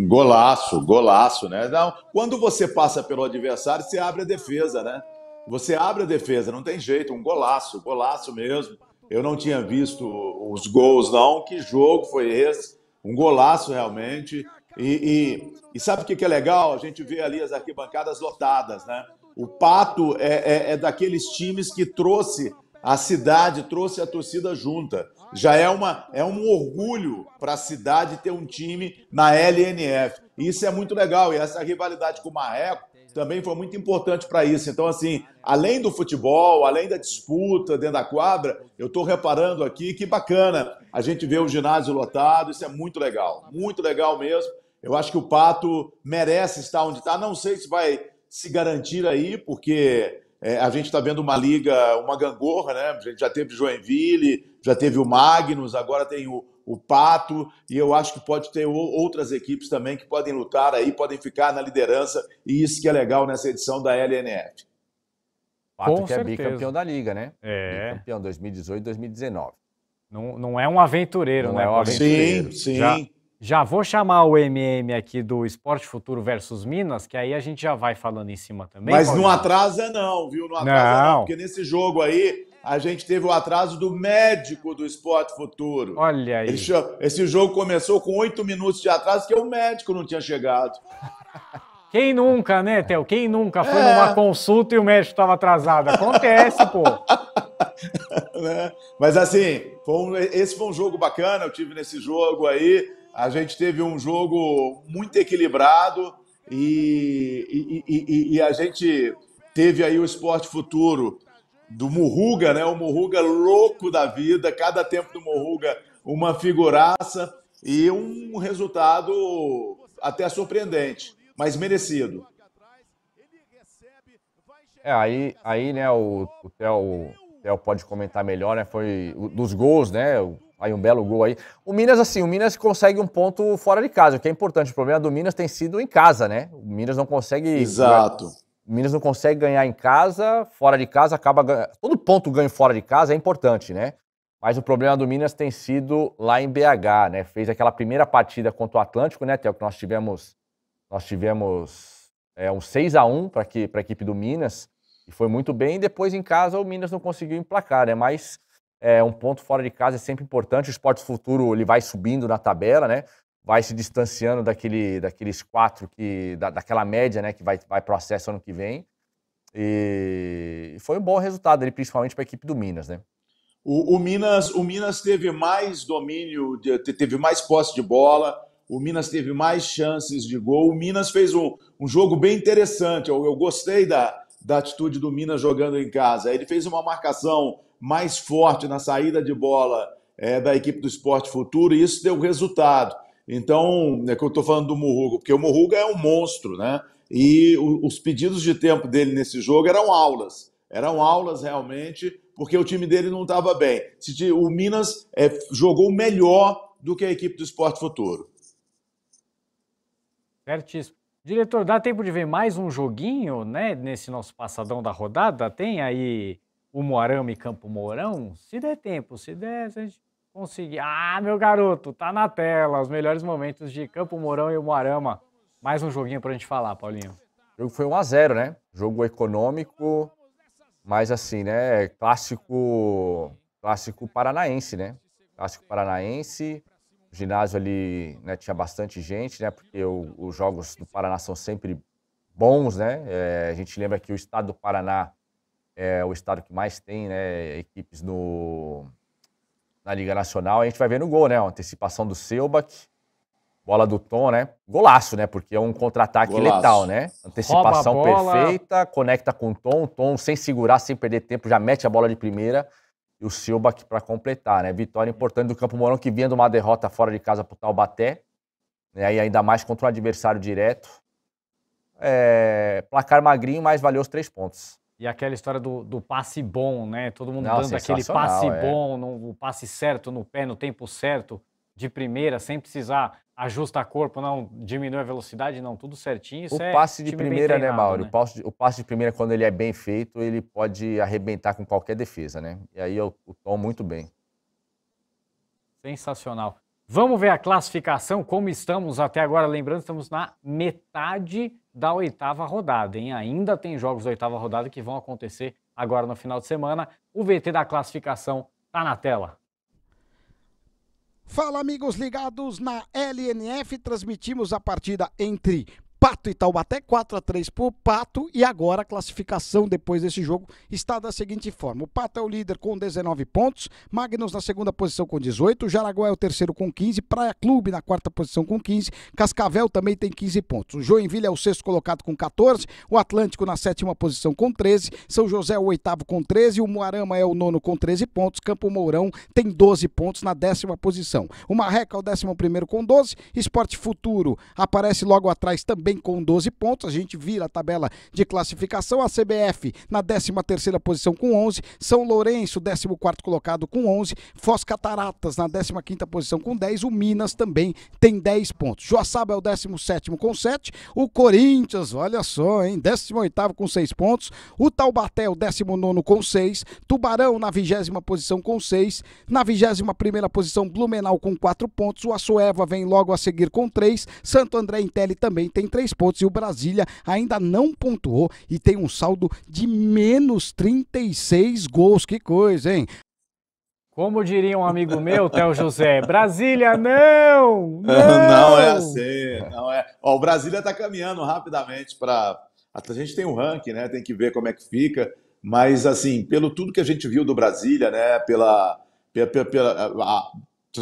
Golaço, golaço, né? Não, quando você passa pelo adversário, você abre a defesa, né? Você abre a defesa, não tem jeito, um golaço, golaço mesmo. Eu não tinha visto os gols, não. Que jogo foi esse? Um golaço, realmente. E, e, e sabe o que, que é legal? A gente vê ali as arquibancadas lotadas, né? O Pato é, é, é daqueles times que trouxe a cidade, trouxe a torcida junta já é, uma, é um orgulho para a cidade ter um time na LNF. Isso é muito legal. E essa rivalidade com o Marreco também foi muito importante para isso. Então, assim, além do futebol, além da disputa dentro da quadra, eu estou reparando aqui que bacana a gente ver o ginásio lotado. Isso é muito legal, muito legal mesmo. Eu acho que o Pato merece estar onde está. Não sei se vai se garantir aí, porque é, a gente está vendo uma liga, uma gangorra, né? A gente já teve Joinville, já teve o Magnus, agora tem o, o Pato, e eu acho que pode ter outras equipes também que podem lutar aí, podem ficar na liderança, e isso que é legal nessa edição da LNF. Pato Com que é certeza. é bicampeão da liga, né? É. Bicampeão 2018 2019. Não, não é um aventureiro, não né? É um aventureiro. Sim, sim. Já já vou chamar o MM aqui do Esporte Futuro versus Minas, que aí a gente já vai falando em cima também. Mas não atrasa não, viu? Não atrasa não. não, porque nesse jogo aí a gente teve o atraso do médico do Esporte Futuro. Olha aí. Esse, esse jogo começou com oito minutos de atraso, que o médico não tinha chegado. *laughs* Quem nunca, né, Theo? Quem nunca foi é. numa consulta e o médico estava atrasado? Acontece, pô. *laughs* Né? Mas assim, foi um, esse foi um jogo bacana, eu tive nesse jogo aí. A gente teve um jogo muito equilibrado e, e, e, e a gente teve aí o esporte futuro do Murruga, né? O Murruga louco da vida, cada tempo do Murruga uma figuraça e um resultado até surpreendente, mas merecido. É, aí, aí né, o, o Theo, Theo pode comentar melhor, né? Foi dos gols, né? Aí um belo gol aí. O Minas, assim, o Minas consegue um ponto fora de casa, o que é importante. O problema do Minas tem sido em casa, né? O Minas não consegue. Exato. O Minas não consegue ganhar em casa, fora de casa, acaba ganhando. Todo ponto ganho fora de casa é importante, né? Mas o problema do Minas tem sido lá em BH, né? Fez aquela primeira partida contra o Atlântico, né, O Que nós tivemos. Nós tivemos é, um 6 a 1 para a equipe do Minas. E foi muito bem. E depois em casa o Minas não conseguiu emplacar, né? Mas é, um ponto fora de casa é sempre importante. O esporte futuro ele vai subindo na tabela, né? Vai se distanciando daquele, daqueles quatro que da, daquela média, né? Que vai, vai para o acesso ano que vem. E foi um bom resultado, ali, principalmente para a equipe do Minas, né? O, o, Minas, o Minas teve mais domínio, teve mais posse de bola. O Minas teve mais chances de gol. O Minas fez um, um jogo bem interessante. Eu, eu gostei da, da atitude do Minas jogando em casa. Ele fez uma marcação mais forte na saída de bola é, da equipe do Esporte Futuro e isso deu resultado. Então, é que eu estou falando do Murruga, porque o Murruga é um monstro, né? E o, os pedidos de tempo dele nesse jogo eram aulas. Eram aulas realmente, porque o time dele não estava bem. O Minas é, jogou melhor do que a equipe do Esporte Futuro. Certíssimo. Diretor, dá tempo de ver mais um joguinho, né? Nesse nosso passadão da rodada? Tem aí o Moarama e Campo Mourão, se der tempo, se der, se a gente conseguir. Ah, meu garoto, tá na tela os melhores momentos de Campo Mourão e o Moarama. Mais um joguinho pra gente falar, Paulinho. O jogo foi 1 a 0 né? Jogo econômico, mas assim, né? Clássico, clássico paranaense, né? Clássico paranaense. O ginásio ali né, tinha bastante gente, né? Porque o, os jogos do Paraná são sempre bons, né? É, a gente lembra que o estado do Paraná é o estado que mais tem né, equipes no, na Liga Nacional. A gente vai ver no gol, né? antecipação do Selbach, bola do Tom, né? Golaço, né? Porque é um contra-ataque letal, né? Antecipação perfeita, conecta com o Tom. O Tom, sem segurar, sem perder tempo, já mete a bola de primeira. E o Selbach para completar, né? Vitória importante do Campo Mourão, que vinha de uma derrota fora de casa para o Taubaté. Né? E ainda mais contra um adversário direto. É... placar magrinho, mas valeu os três pontos. E aquela história do, do passe bom, né? Todo mundo dando aquele passe é. bom, no, o passe certo no pé, no tempo certo, de primeira, sem precisar ajusta corpo, não diminui a velocidade, não, tudo certinho. o é passe é de primeira, né, treinado, né, Mauro? Né? O, passe, o passe de primeira, quando ele é bem feito, ele pode arrebentar com qualquer defesa, né? E aí eu, tomo muito bem. Sensacional. Vamos ver a classificação, como estamos até agora. Lembrando, estamos na metade da oitava rodada, hein? Ainda tem jogos da oitava rodada que vão acontecer agora no final de semana. O VT da classificação tá na tela. Fala amigos ligados na LNF, transmitimos a partida entre Pato, Itaubaté 4 a 3 para o Pato e agora a classificação depois desse jogo está da seguinte forma: o Pato é o líder com 19 pontos, Magnus na segunda posição com 18, Jaraguá é o terceiro com 15, Praia Clube na quarta posição com 15, Cascavel também tem 15 pontos. O Joinville é o sexto colocado com 14, o Atlântico na sétima posição com 13, São José é o oitavo com 13, o Moarama é o nono com 13 pontos, Campo Mourão tem 12 pontos na décima posição. O Marreca é o décimo primeiro com 12, Esporte Futuro aparece logo atrás também com com 12 pontos. A gente vira a tabela de classificação. A CBF na 13ª posição com 11. São Lourenço, 14º colocado com 11. Foz Cataratas na 15ª posição com 10. O Minas também tem 10 pontos. Joaçaba é o 17º com 7. O Corinthians, olha só, hein? 18º com 6 pontos. O Taubaté é o 19º com 6. Tubarão na 20 posição com 6. Na 21ª posição, Blumenau com 4 pontos. O Assueva vem logo a seguir com 3. Santo André Intelli também tem 3 pontos e o Brasília ainda não pontuou e tem um saldo de menos 36 gols. Que coisa, hein? Como diria um amigo meu, Théo José, Brasília não! Não, *laughs* não é assim, não é. Ó, o Brasília está caminhando rapidamente para. A gente tem um ranking, né? Tem que ver como é que fica. Mas assim, pelo tudo que a gente viu do Brasília, né? Pela, pela, pela a,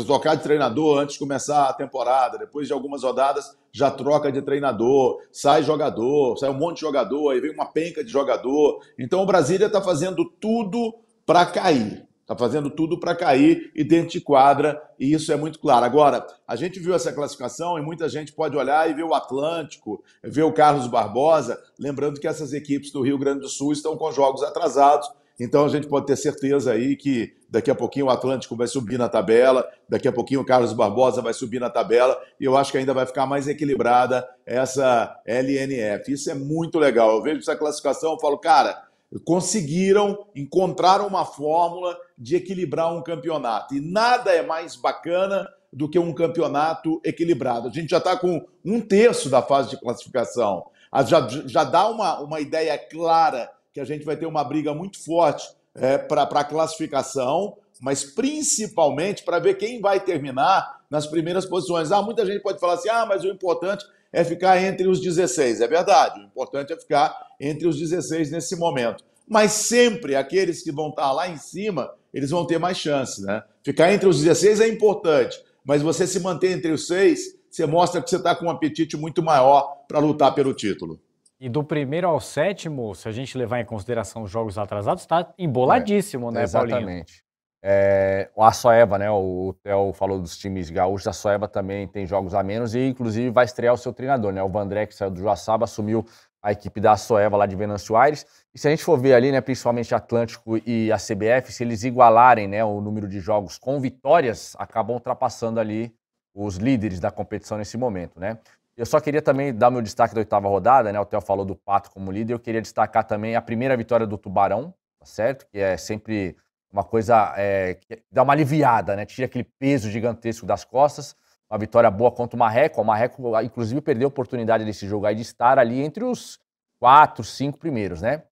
trocar de treinador antes de começar a temporada, depois de algumas rodadas já troca de treinador, sai jogador, sai um monte de jogador, aí vem uma penca de jogador. Então o Brasília está fazendo tudo para cair. Está fazendo tudo para cair e dentro de quadra, e isso é muito claro. Agora, a gente viu essa classificação e muita gente pode olhar e ver o Atlântico, ver o Carlos Barbosa, lembrando que essas equipes do Rio Grande do Sul estão com jogos atrasados, então a gente pode ter certeza aí que daqui a pouquinho o Atlântico vai subir na tabela, daqui a pouquinho o Carlos Barbosa vai subir na tabela, e eu acho que ainda vai ficar mais equilibrada essa LNF. Isso é muito legal. Eu vejo essa classificação e falo, cara, conseguiram, encontrar uma fórmula de equilibrar um campeonato. E nada é mais bacana do que um campeonato equilibrado. A gente já está com um terço da fase de classificação. Já, já dá uma, uma ideia clara que a gente vai ter uma briga muito forte é, para a classificação, mas principalmente para ver quem vai terminar nas primeiras posições. Ah, muita gente pode falar assim: ah, mas o importante é ficar entre os 16. É verdade, o importante é ficar entre os 16 nesse momento. Mas sempre aqueles que vão estar tá lá em cima, eles vão ter mais chance, né? Ficar entre os 16 é importante, mas você se manter entre os seis, você mostra que você está com um apetite muito maior para lutar pelo título. E do primeiro ao sétimo, se a gente levar em consideração os jogos atrasados, está emboladíssimo, é, né, exatamente. Paulinho? Exatamente. É, a Soeva, né? O Theo falou dos times gaúchos, a Soeva também tem jogos a menos e, inclusive, vai estrear o seu treinador, né? O Vandré, que saiu do Joaçaba, assumiu a equipe da Soeva lá de Venâncio Aires. E se a gente for ver ali, né, principalmente Atlântico e a CBF, se eles igualarem né, o número de jogos com vitórias, acabam ultrapassando ali os líderes da competição nesse momento, né? Eu só queria também dar meu destaque da oitava rodada, né? O Theo falou do Pato como líder. Eu queria destacar também a primeira vitória do Tubarão, tá certo? Que é sempre uma coisa é, que dá uma aliviada, né? Tira aquele peso gigantesco das costas. Uma vitória boa contra o Marreco. O Marreco, inclusive, perdeu a oportunidade desse jogo aí de estar ali entre os quatro, cinco primeiros, né?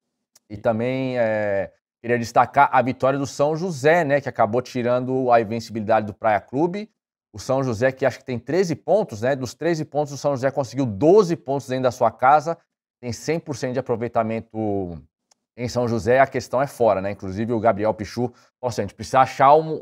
E também é, queria destacar a vitória do São José, né? Que acabou tirando a invencibilidade do Praia Clube o São José, que acho que tem 13 pontos, né? Dos 13 pontos, o São José conseguiu 12 pontos dentro da sua casa, tem 100% de aproveitamento em São José, a questão é fora, né? Inclusive o Gabriel Pichu falou assim, a gente precisa achar um,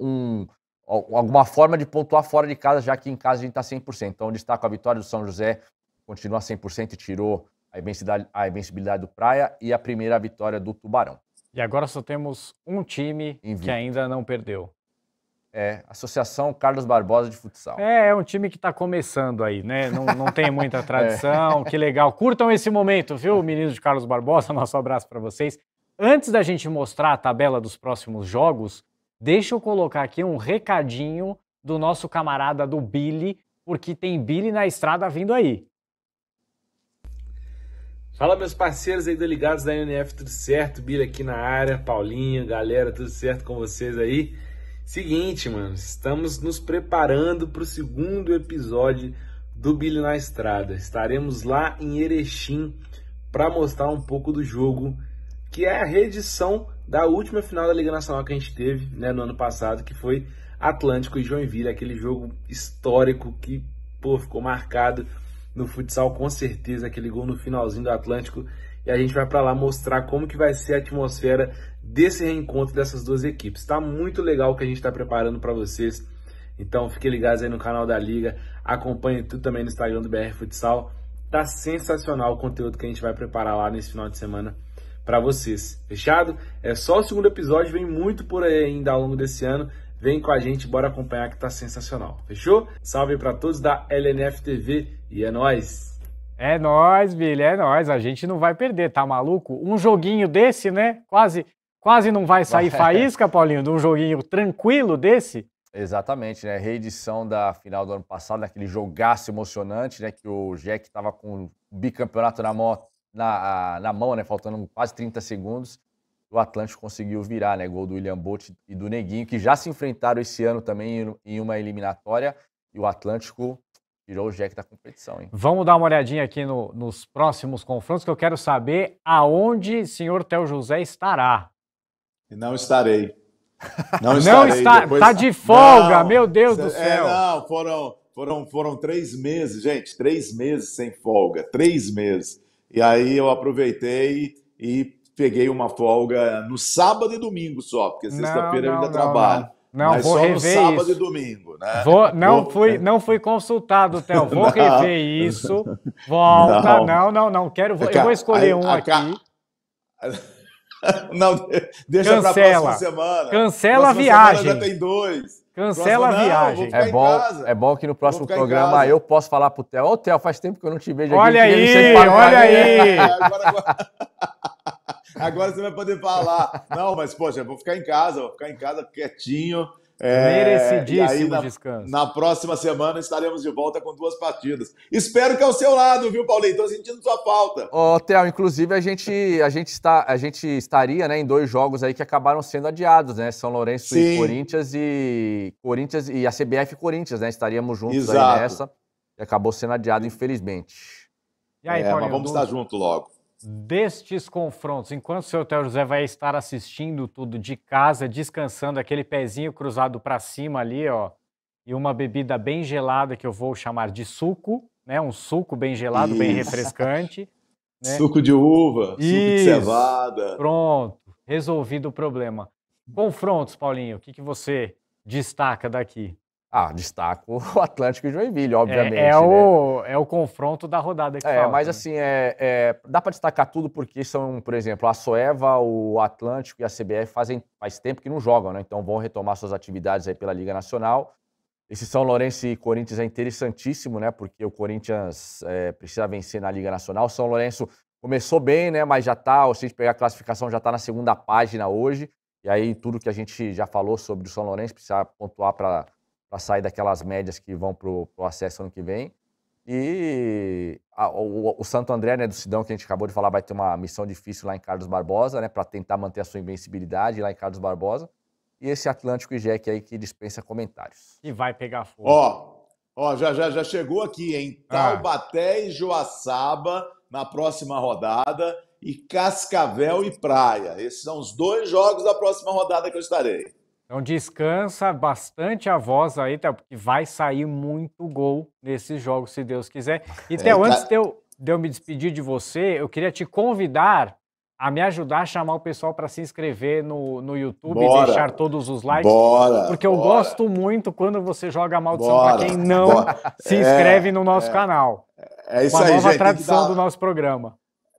um, alguma forma de pontuar fora de casa, já que em casa a gente está 100%. Então destaca a vitória do São José, continua 100% e tirou a invencibilidade, a invencibilidade do Praia e a primeira vitória do Tubarão. E agora só temos um time que ainda não perdeu. É, Associação Carlos Barbosa de Futsal. É, é um time que está começando aí, né? Não, não tem muita *laughs* é. É. tradição. é. Que legal. Curtam esse momento, viu, meninos de Carlos Barbosa? Nosso abraço para vocês. Antes da gente mostrar a tabela dos próximos jogos, deixa eu colocar aqui um recadinho do nosso camarada do Billy, porque tem Billy na estrada vindo aí. Fala, meus parceiros aí delegados Ligados da NF, tudo certo? Billy aqui na área, Paulinho, galera, tudo certo com vocês aí? Seguinte, mano, estamos nos preparando para o segundo episódio do Billy na Estrada. Estaremos lá em Erechim para mostrar um pouco do jogo, que é a reedição da última final da Liga Nacional que a gente teve né, no ano passado, que foi Atlântico e Joinville, aquele jogo histórico que pô, ficou marcado no futsal com certeza, aquele gol no finalzinho do Atlântico. E a gente vai para lá mostrar como que vai ser a atmosfera desse reencontro dessas duas equipes. Está muito legal o que a gente está preparando para vocês. Então fiquem ligados aí no canal da Liga, acompanhe tudo também no Instagram do BR Futsal. Tá sensacional o conteúdo que a gente vai preparar lá nesse final de semana para vocês. Fechado? É só o segundo episódio, vem muito por aí ainda ao longo desse ano. Vem com a gente, bora acompanhar que tá sensacional. Fechou? Salve para todos da LNF TV e é nós. É nós, Billy, é nós. A gente não vai perder, tá maluco? Um joguinho desse, né? Quase Quase não vai sair faísca, Paulinho, de um joguinho tranquilo desse? Exatamente, né? Reedição da final do ano passado, naquele jogaço emocionante, né? Que o Jack estava com o bicampeonato na, mão, na, na mão, né? Faltando quase 30 segundos. O Atlântico conseguiu virar, né? Gol do William Bolt e do Neguinho, que já se enfrentaram esse ano também em uma eliminatória. E o Atlântico tirou o Jack da competição, hein? Vamos dar uma olhadinha aqui no, nos próximos confrontos, que eu quero saber aonde o senhor Tel José estará. E não estarei. Não, *laughs* não está, Depois... tá de folga, não, meu Deus do é, céu. É, não, foram, foram, foram três meses, gente, três meses sem folga, três meses. E aí eu aproveitei e peguei uma folga no sábado e domingo só, porque sexta-feira eu ainda não, trabalho. Não, Mas vou só rever no sábado isso. e domingo, né? Vou, não, vou... Fui, não fui consultado, Théo. Vou *laughs* rever isso. Volta. Não, não, não, não. quero. É eu vou escolher a, um aqui. A... *laughs* Não, deixa para próxima semana. Cancela próxima a viagem. Semana já tem dois. Cancela próxima, a viagem. Não, é, bom, é bom que no próximo programa eu posso falar pro Theo. Ô, Theo, faz tempo que eu não te vejo olha aqui. Aí, olha aí, olha *laughs* aí. Agora, agora... *laughs* agora você vai poder falar. Não, mas, poxa, eu vou ficar em casa, vou ficar em casa quietinho. É, Merecidíssimo é, aí, na, descanso. Na próxima semana estaremos de volta com duas partidas. Espero que ao é seu lado, viu, Paulinho? Estou sentindo sua falta. Ô, oh, Theo, inclusive a gente, a gente, está, a gente estaria né, em dois jogos aí que acabaram sendo adiados, né? São Lourenço Sim. e Corinthians e Corinthians e a CBF e Corinthians, né? Estaríamos juntos Exato. aí nessa. E acabou sendo adiado, infelizmente. E aí, é, Paulinho, mas vamos estar junto logo destes confrontos, enquanto o seu Theo José vai estar assistindo tudo de casa, descansando, aquele pezinho cruzado para cima ali, ó, e uma bebida bem gelada que eu vou chamar de suco, né? Um suco bem gelado, Isso. bem refrescante. *laughs* Né? Suco de uva, Isso. suco de cevada. Pronto, resolvido o problema. Confrontos, Paulinho, o que, que você destaca daqui? Ah, destaco *laughs* o Atlético e Joinville, é, obviamente. É, é o, é o confronto da rodada que É, falta, mas né? assim, é, é dá para destacar tudo porque são, por exemplo, a Soeva, o Atlântico e a CBF fazem faz tempo que não jogam, né? Então vão retomar suas atividades aí pela Liga Nacional. Esse São Lourenço e Corinthians é interessantíssimo, né? Porque o Corinthians é, precisa vencer na Liga Nacional. São Lourenço começou bem, né? Mas já tá, se a gente pegar a classificação, já tá na segunda página hoje. E aí tudo que a gente já falou sobre o São Lourenço precisa pontuar para para sair daquelas médias que vão para o acesso ano que vem. E a, o, o, Santo André, né, do Sidão, que a gente acabou de falar, vai ter uma missão difícil lá em Carlos Barbosa, né, para tentar manter a sua invencibilidade lá em Carlos Barbosa. E esse Atlântico e Jack aí que dispensa comentários. E vai pegar fogo. Ó, ó já, já, já chegou aqui, hein? Ah. Taubaté ah. e Joaçaba na próxima rodada e Cascavel e Praia. Esses são os dois jogos da próxima rodada que eu estarei. Então descansa bastante a voz aí, Théo, porque vai sair muito gol nesses jogos, se Deus quiser. E Théo, é, tá antes de eu, de eu me despedir de você, eu queria te convidar a me ajudar a chamar o pessoal para se inscrever no, no YouTube bora, e deixar todos os likes. Bora, porque eu bora. gosto muito quando você joga a maldição para quem não bora. se é, inscreve é, no nosso é, canal. É isso Uma aí, nova gente, tradição dar, do nosso programa.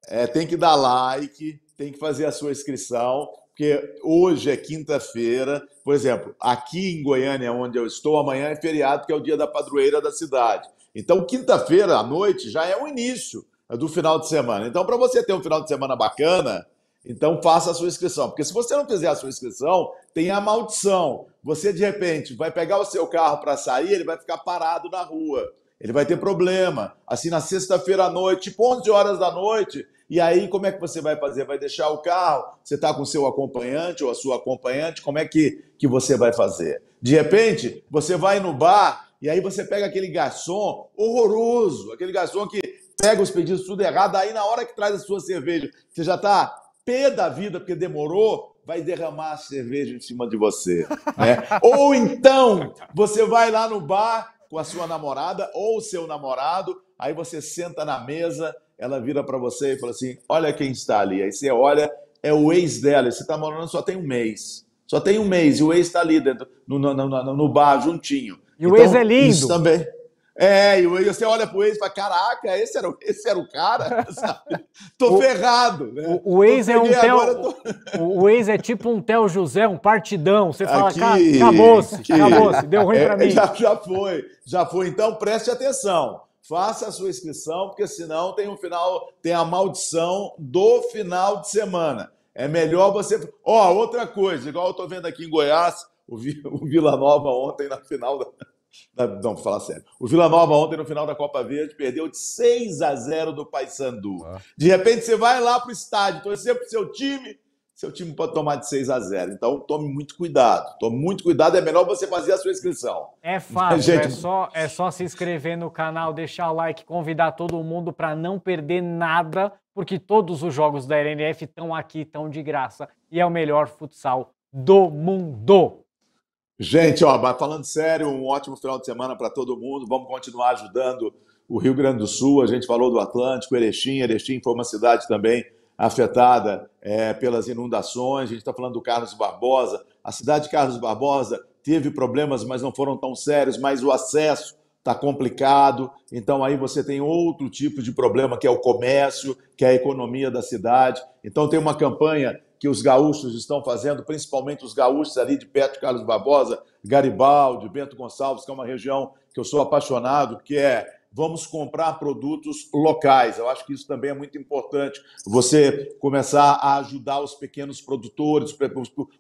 É, tem que dar like, tem que fazer a sua inscrição porque hoje é quinta-feira, por exemplo, aqui em Goiânia, onde eu estou, amanhã é feriado, que é o dia da padroeira da cidade. Então, quinta-feira à noite já é o início do final de semana. Então, para você ter um final de semana bacana, então faça a sua inscrição. Porque se você não fizer a sua inscrição, tem a maldição. Você, de repente, vai pegar o seu carro para sair, ele vai ficar parado na rua. Ele vai ter problema. Assim, na sexta-feira à noite, tipo 11 horas da noite, e aí, como é que você vai fazer? Vai deixar o carro? Você está com seu acompanhante ou a sua acompanhante? Como é que, que você vai fazer? De repente, você vai no bar e aí você pega aquele garçom horroroso, aquele garçom que pega os pedidos tudo errado, aí na hora que traz a sua cerveja, você já está pé da vida porque demorou, vai derramar a cerveja em cima de você. Né? *laughs* ou então, você vai lá no bar com a sua namorada ou o seu namorado, aí você senta na mesa ela vira para você e fala assim: olha quem está ali. Aí você olha, é o ex dela. você está morando só tem um mês. Só tem um mês e o ex está ali dentro, no, no, no, no, bar, juntinho. E o ex então, é lindo. Isso também. É, e você olha pro ex e fala: caraca, esse era, esse era o cara, *laughs* sabe? Tô o, ferrado. Né? O, o ex é um tel, tô... *laughs* o, o, ex é tipo um Theo José, um partidão. Você fala, acabou-se, acabou-se, deu ruim para é, pra mim. *laughs* Já, já foi, já foi. Então preste atenção faça a sua inscrição, porque senão tem um final, tem a maldição do final de semana. É melhor você. Ó, oh, outra coisa, igual eu tô vendo aqui em Goiás, o, *laughs* Vila Nova ontem na final da. não, vou falar sério. O Vila Nova ontem no final da Copa Verde perdeu de 6 a 0 do Paysandu. Ah. De repente você vai lá pro estádio, torcer pro seu time, seu time pode tomar de 6 a 0. Então, tome muito cuidado. Tome muito cuidado, é melhor você fazer a sua inscrição. É fácil, *laughs* gente... é, só, é só se inscrever no canal, deixar o like, convidar todo mundo para não perder nada, porque todos os jogos da LNF estão aqui, estão de graça. E é o melhor futsal do mundo. Gente, ó, falando sério, um ótimo final de semana para todo mundo. Vamos continuar ajudando o Rio Grande do Sul. A gente falou do Atlântico, Erechim. Erechim foi uma cidade também afetada é, pelas inundações. A gente está falando do Carlos Barbosa. A cidade de Carlos Barbosa teve problemas, mas não foram tão sérios, mas o acesso está complicado. Então aí você tem outro tipo de problema, que é o comércio, que é a economia da cidade. Então tem uma campanha que os gaúchos estão fazendo, principalmente os gaúchos ali de perto de Carlos Barbosa, Garibaldi, Bento Gonçalves, que é uma região que eu sou apaixonado, que é vamos comprar produtos locais. Eu acho que isso também é muito importante. Você começar a ajudar os pequenos produtores,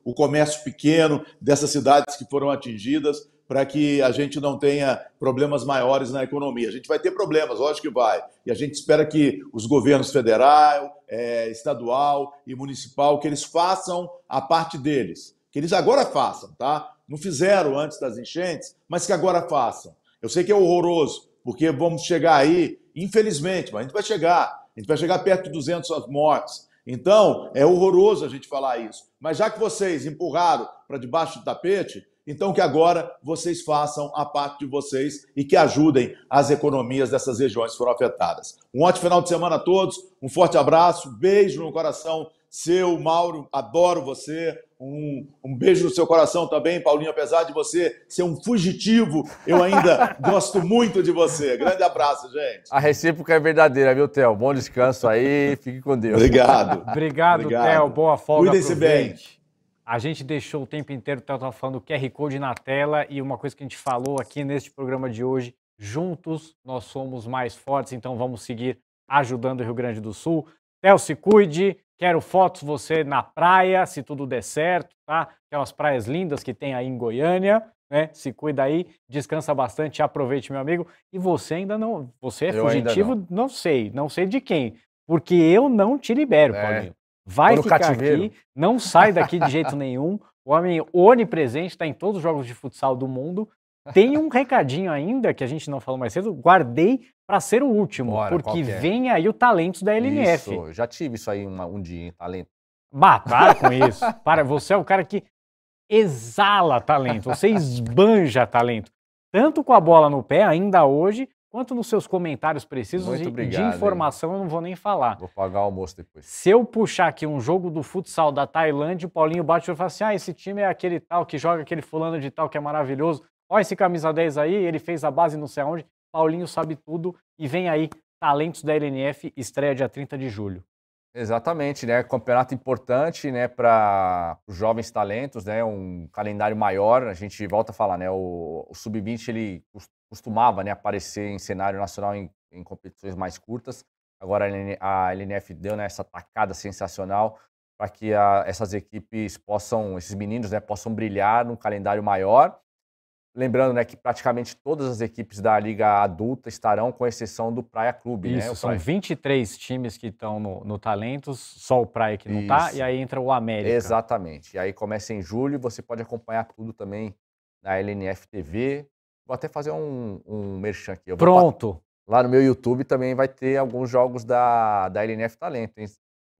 o comércio pequeno dessas cidades que foram atingidas, para que a gente não tenha problemas maiores na economia. A gente vai ter problemas, lógico que vai. E a gente espera que os governos federal, é, estadual e municipal, que eles façam a parte deles. Que eles agora façam, tá? Não fizeram antes das enchentes, mas que agora façam. Eu sei que é horroroso, porque vamos chegar aí, infelizmente, mas a gente vai chegar, a gente vai chegar perto de 200 mortes. Então, é horroroso a gente falar isso. Mas já que vocês empurraram para debaixo do tapete, então que agora vocês façam a parte de vocês e que ajudem as economias dessas regiões que foram afetadas. Um ótimo final de semana a todos, um forte abraço, beijo no coração seu, Mauro, adoro você, um, um, beijo no seu coração também, Paulinho. Apesar de você ser um fugitivo, eu ainda *laughs* gosto muito de você. Grande abraço, gente. A recíproca é verdadeira, viu, Theo? Bom descanso aí. Fique com Deus. Obrigado. Obrigado, *laughs* Obrigado. Theo. Boa folga. Cuidem-se bem. A gente deixou o tempo inteiro, o Theo estava falando, o QR Code na tela e uma coisa que a gente falou aqui neste programa de hoje. Juntos nós somos mais fortes, então vamos seguir ajudando o Rio Grande do Sul. Theo, se cuide. Quero fotos você na praia, se tudo der certo, tá? Aquelas praias lindas que tem aí em Goiânia, né? Se cuida aí, descansa bastante, aproveite, meu amigo. E você ainda não, você é eu fugitivo, não. não. sei, não sei de quem, porque eu não te libero, é. Paulinho. Vai ficar cativeiro. aqui, não sai daqui de jeito nenhum. O homem onipresente está em todos os jogos de futsal do mundo tem um recadinho ainda que a gente não falou mais cedo, guardei para ser o último, Bora, porque é? vem aí o talento da LNF. Isso, já tive isso aí uma, um dia, hein? talento. Bah, para com *laughs* isso. Para, você é o cara que exala talento, você esbanja talento. Tanto com a bola no pé, ainda hoje, quanto nos seus comentários precisos de, obrigado, de, informação, hein? eu não vou nem falar. Vou pagar o almoço depois. Se eu puxar aqui um jogo do futsal da Tailândia, o Paulinho bate e fala assim: ah, esse time é aquele tal que joga aquele fulano de tal que é maravilhoso. Ó, esse camisa 10 aí, ele fez a base não sei aonde. Paulinho sabe tudo. E vem aí, Talentos da LNF, estreia dia 30 de julho. Exatamente, né? Campeonato importante, né, para os jovens talentos, né? Um calendário maior. A gente volta a falar, né? O, o sub-20 ele costumava, né, aparecer em cenário nacional em, em competições mais curtas. Agora a LNF deu né, essa tacada sensacional para que a, essas equipes possam, esses meninos, né, possam brilhar num calendário maior Lembrando né, que praticamente todas as equipes da Liga Adulta estarão, com exceção do Praia Clube. Né? Isso, né? são Praia. 23 times que estão no, no Talentos, só o Praia que não está, e aí entra o América. Exatamente. E aí começa em julho, você pode acompanhar tudo também na LNF TV. Vou até fazer um, um merchan aqui. Pronto! Lá no meu YouTube também vai ter alguns jogos da, da LNF Talento.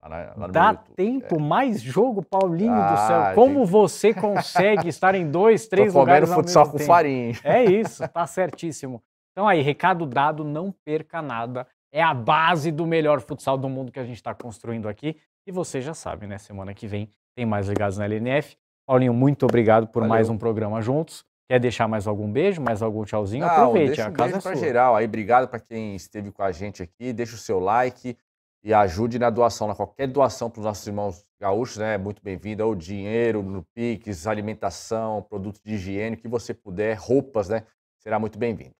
Lá, Dá tempo, é. mais jogo, Paulinho ah, do céu. Como gente... você consegue estar em dois, *laughs* três Tô lugares o futsal com farinha. *laughs* É isso, tá certíssimo. Então aí, recado dado, não perca nada. É a base do melhor futsal do mundo que a gente está construindo aqui. E você já sabe, né? Semana que vem tem mais ligados na LNF. Paulinho, muito obrigado por Valeu. mais um programa juntos. Quer deixar mais algum beijo, mais algum tchauzinho? Não, Aproveite, deixa um a casa beijo é sua. geral aí, obrigado para quem esteve com a gente aqui. Deixa o seu like, e ajude na doação, na qualquer doação para os nossos irmãos gaúchos, né? Muito bem vinda O dinheiro, no Pix, alimentação, produtos de higiene, o que você puder, roupas, né? Será muito bem-vindo.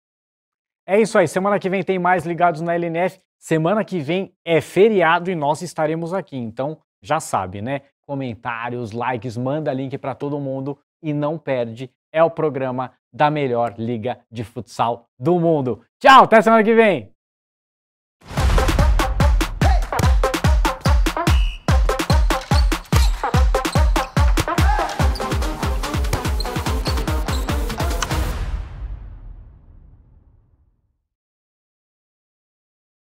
É isso aí. Semana que vem tem mais ligados na LNF. Semana que vem é feriado e nós estaremos aqui. Então, já sabe, né? Comentários, likes, manda link para todo mundo e não perde. É o programa da melhor liga de futsal do mundo. Tchau, até semana que vem.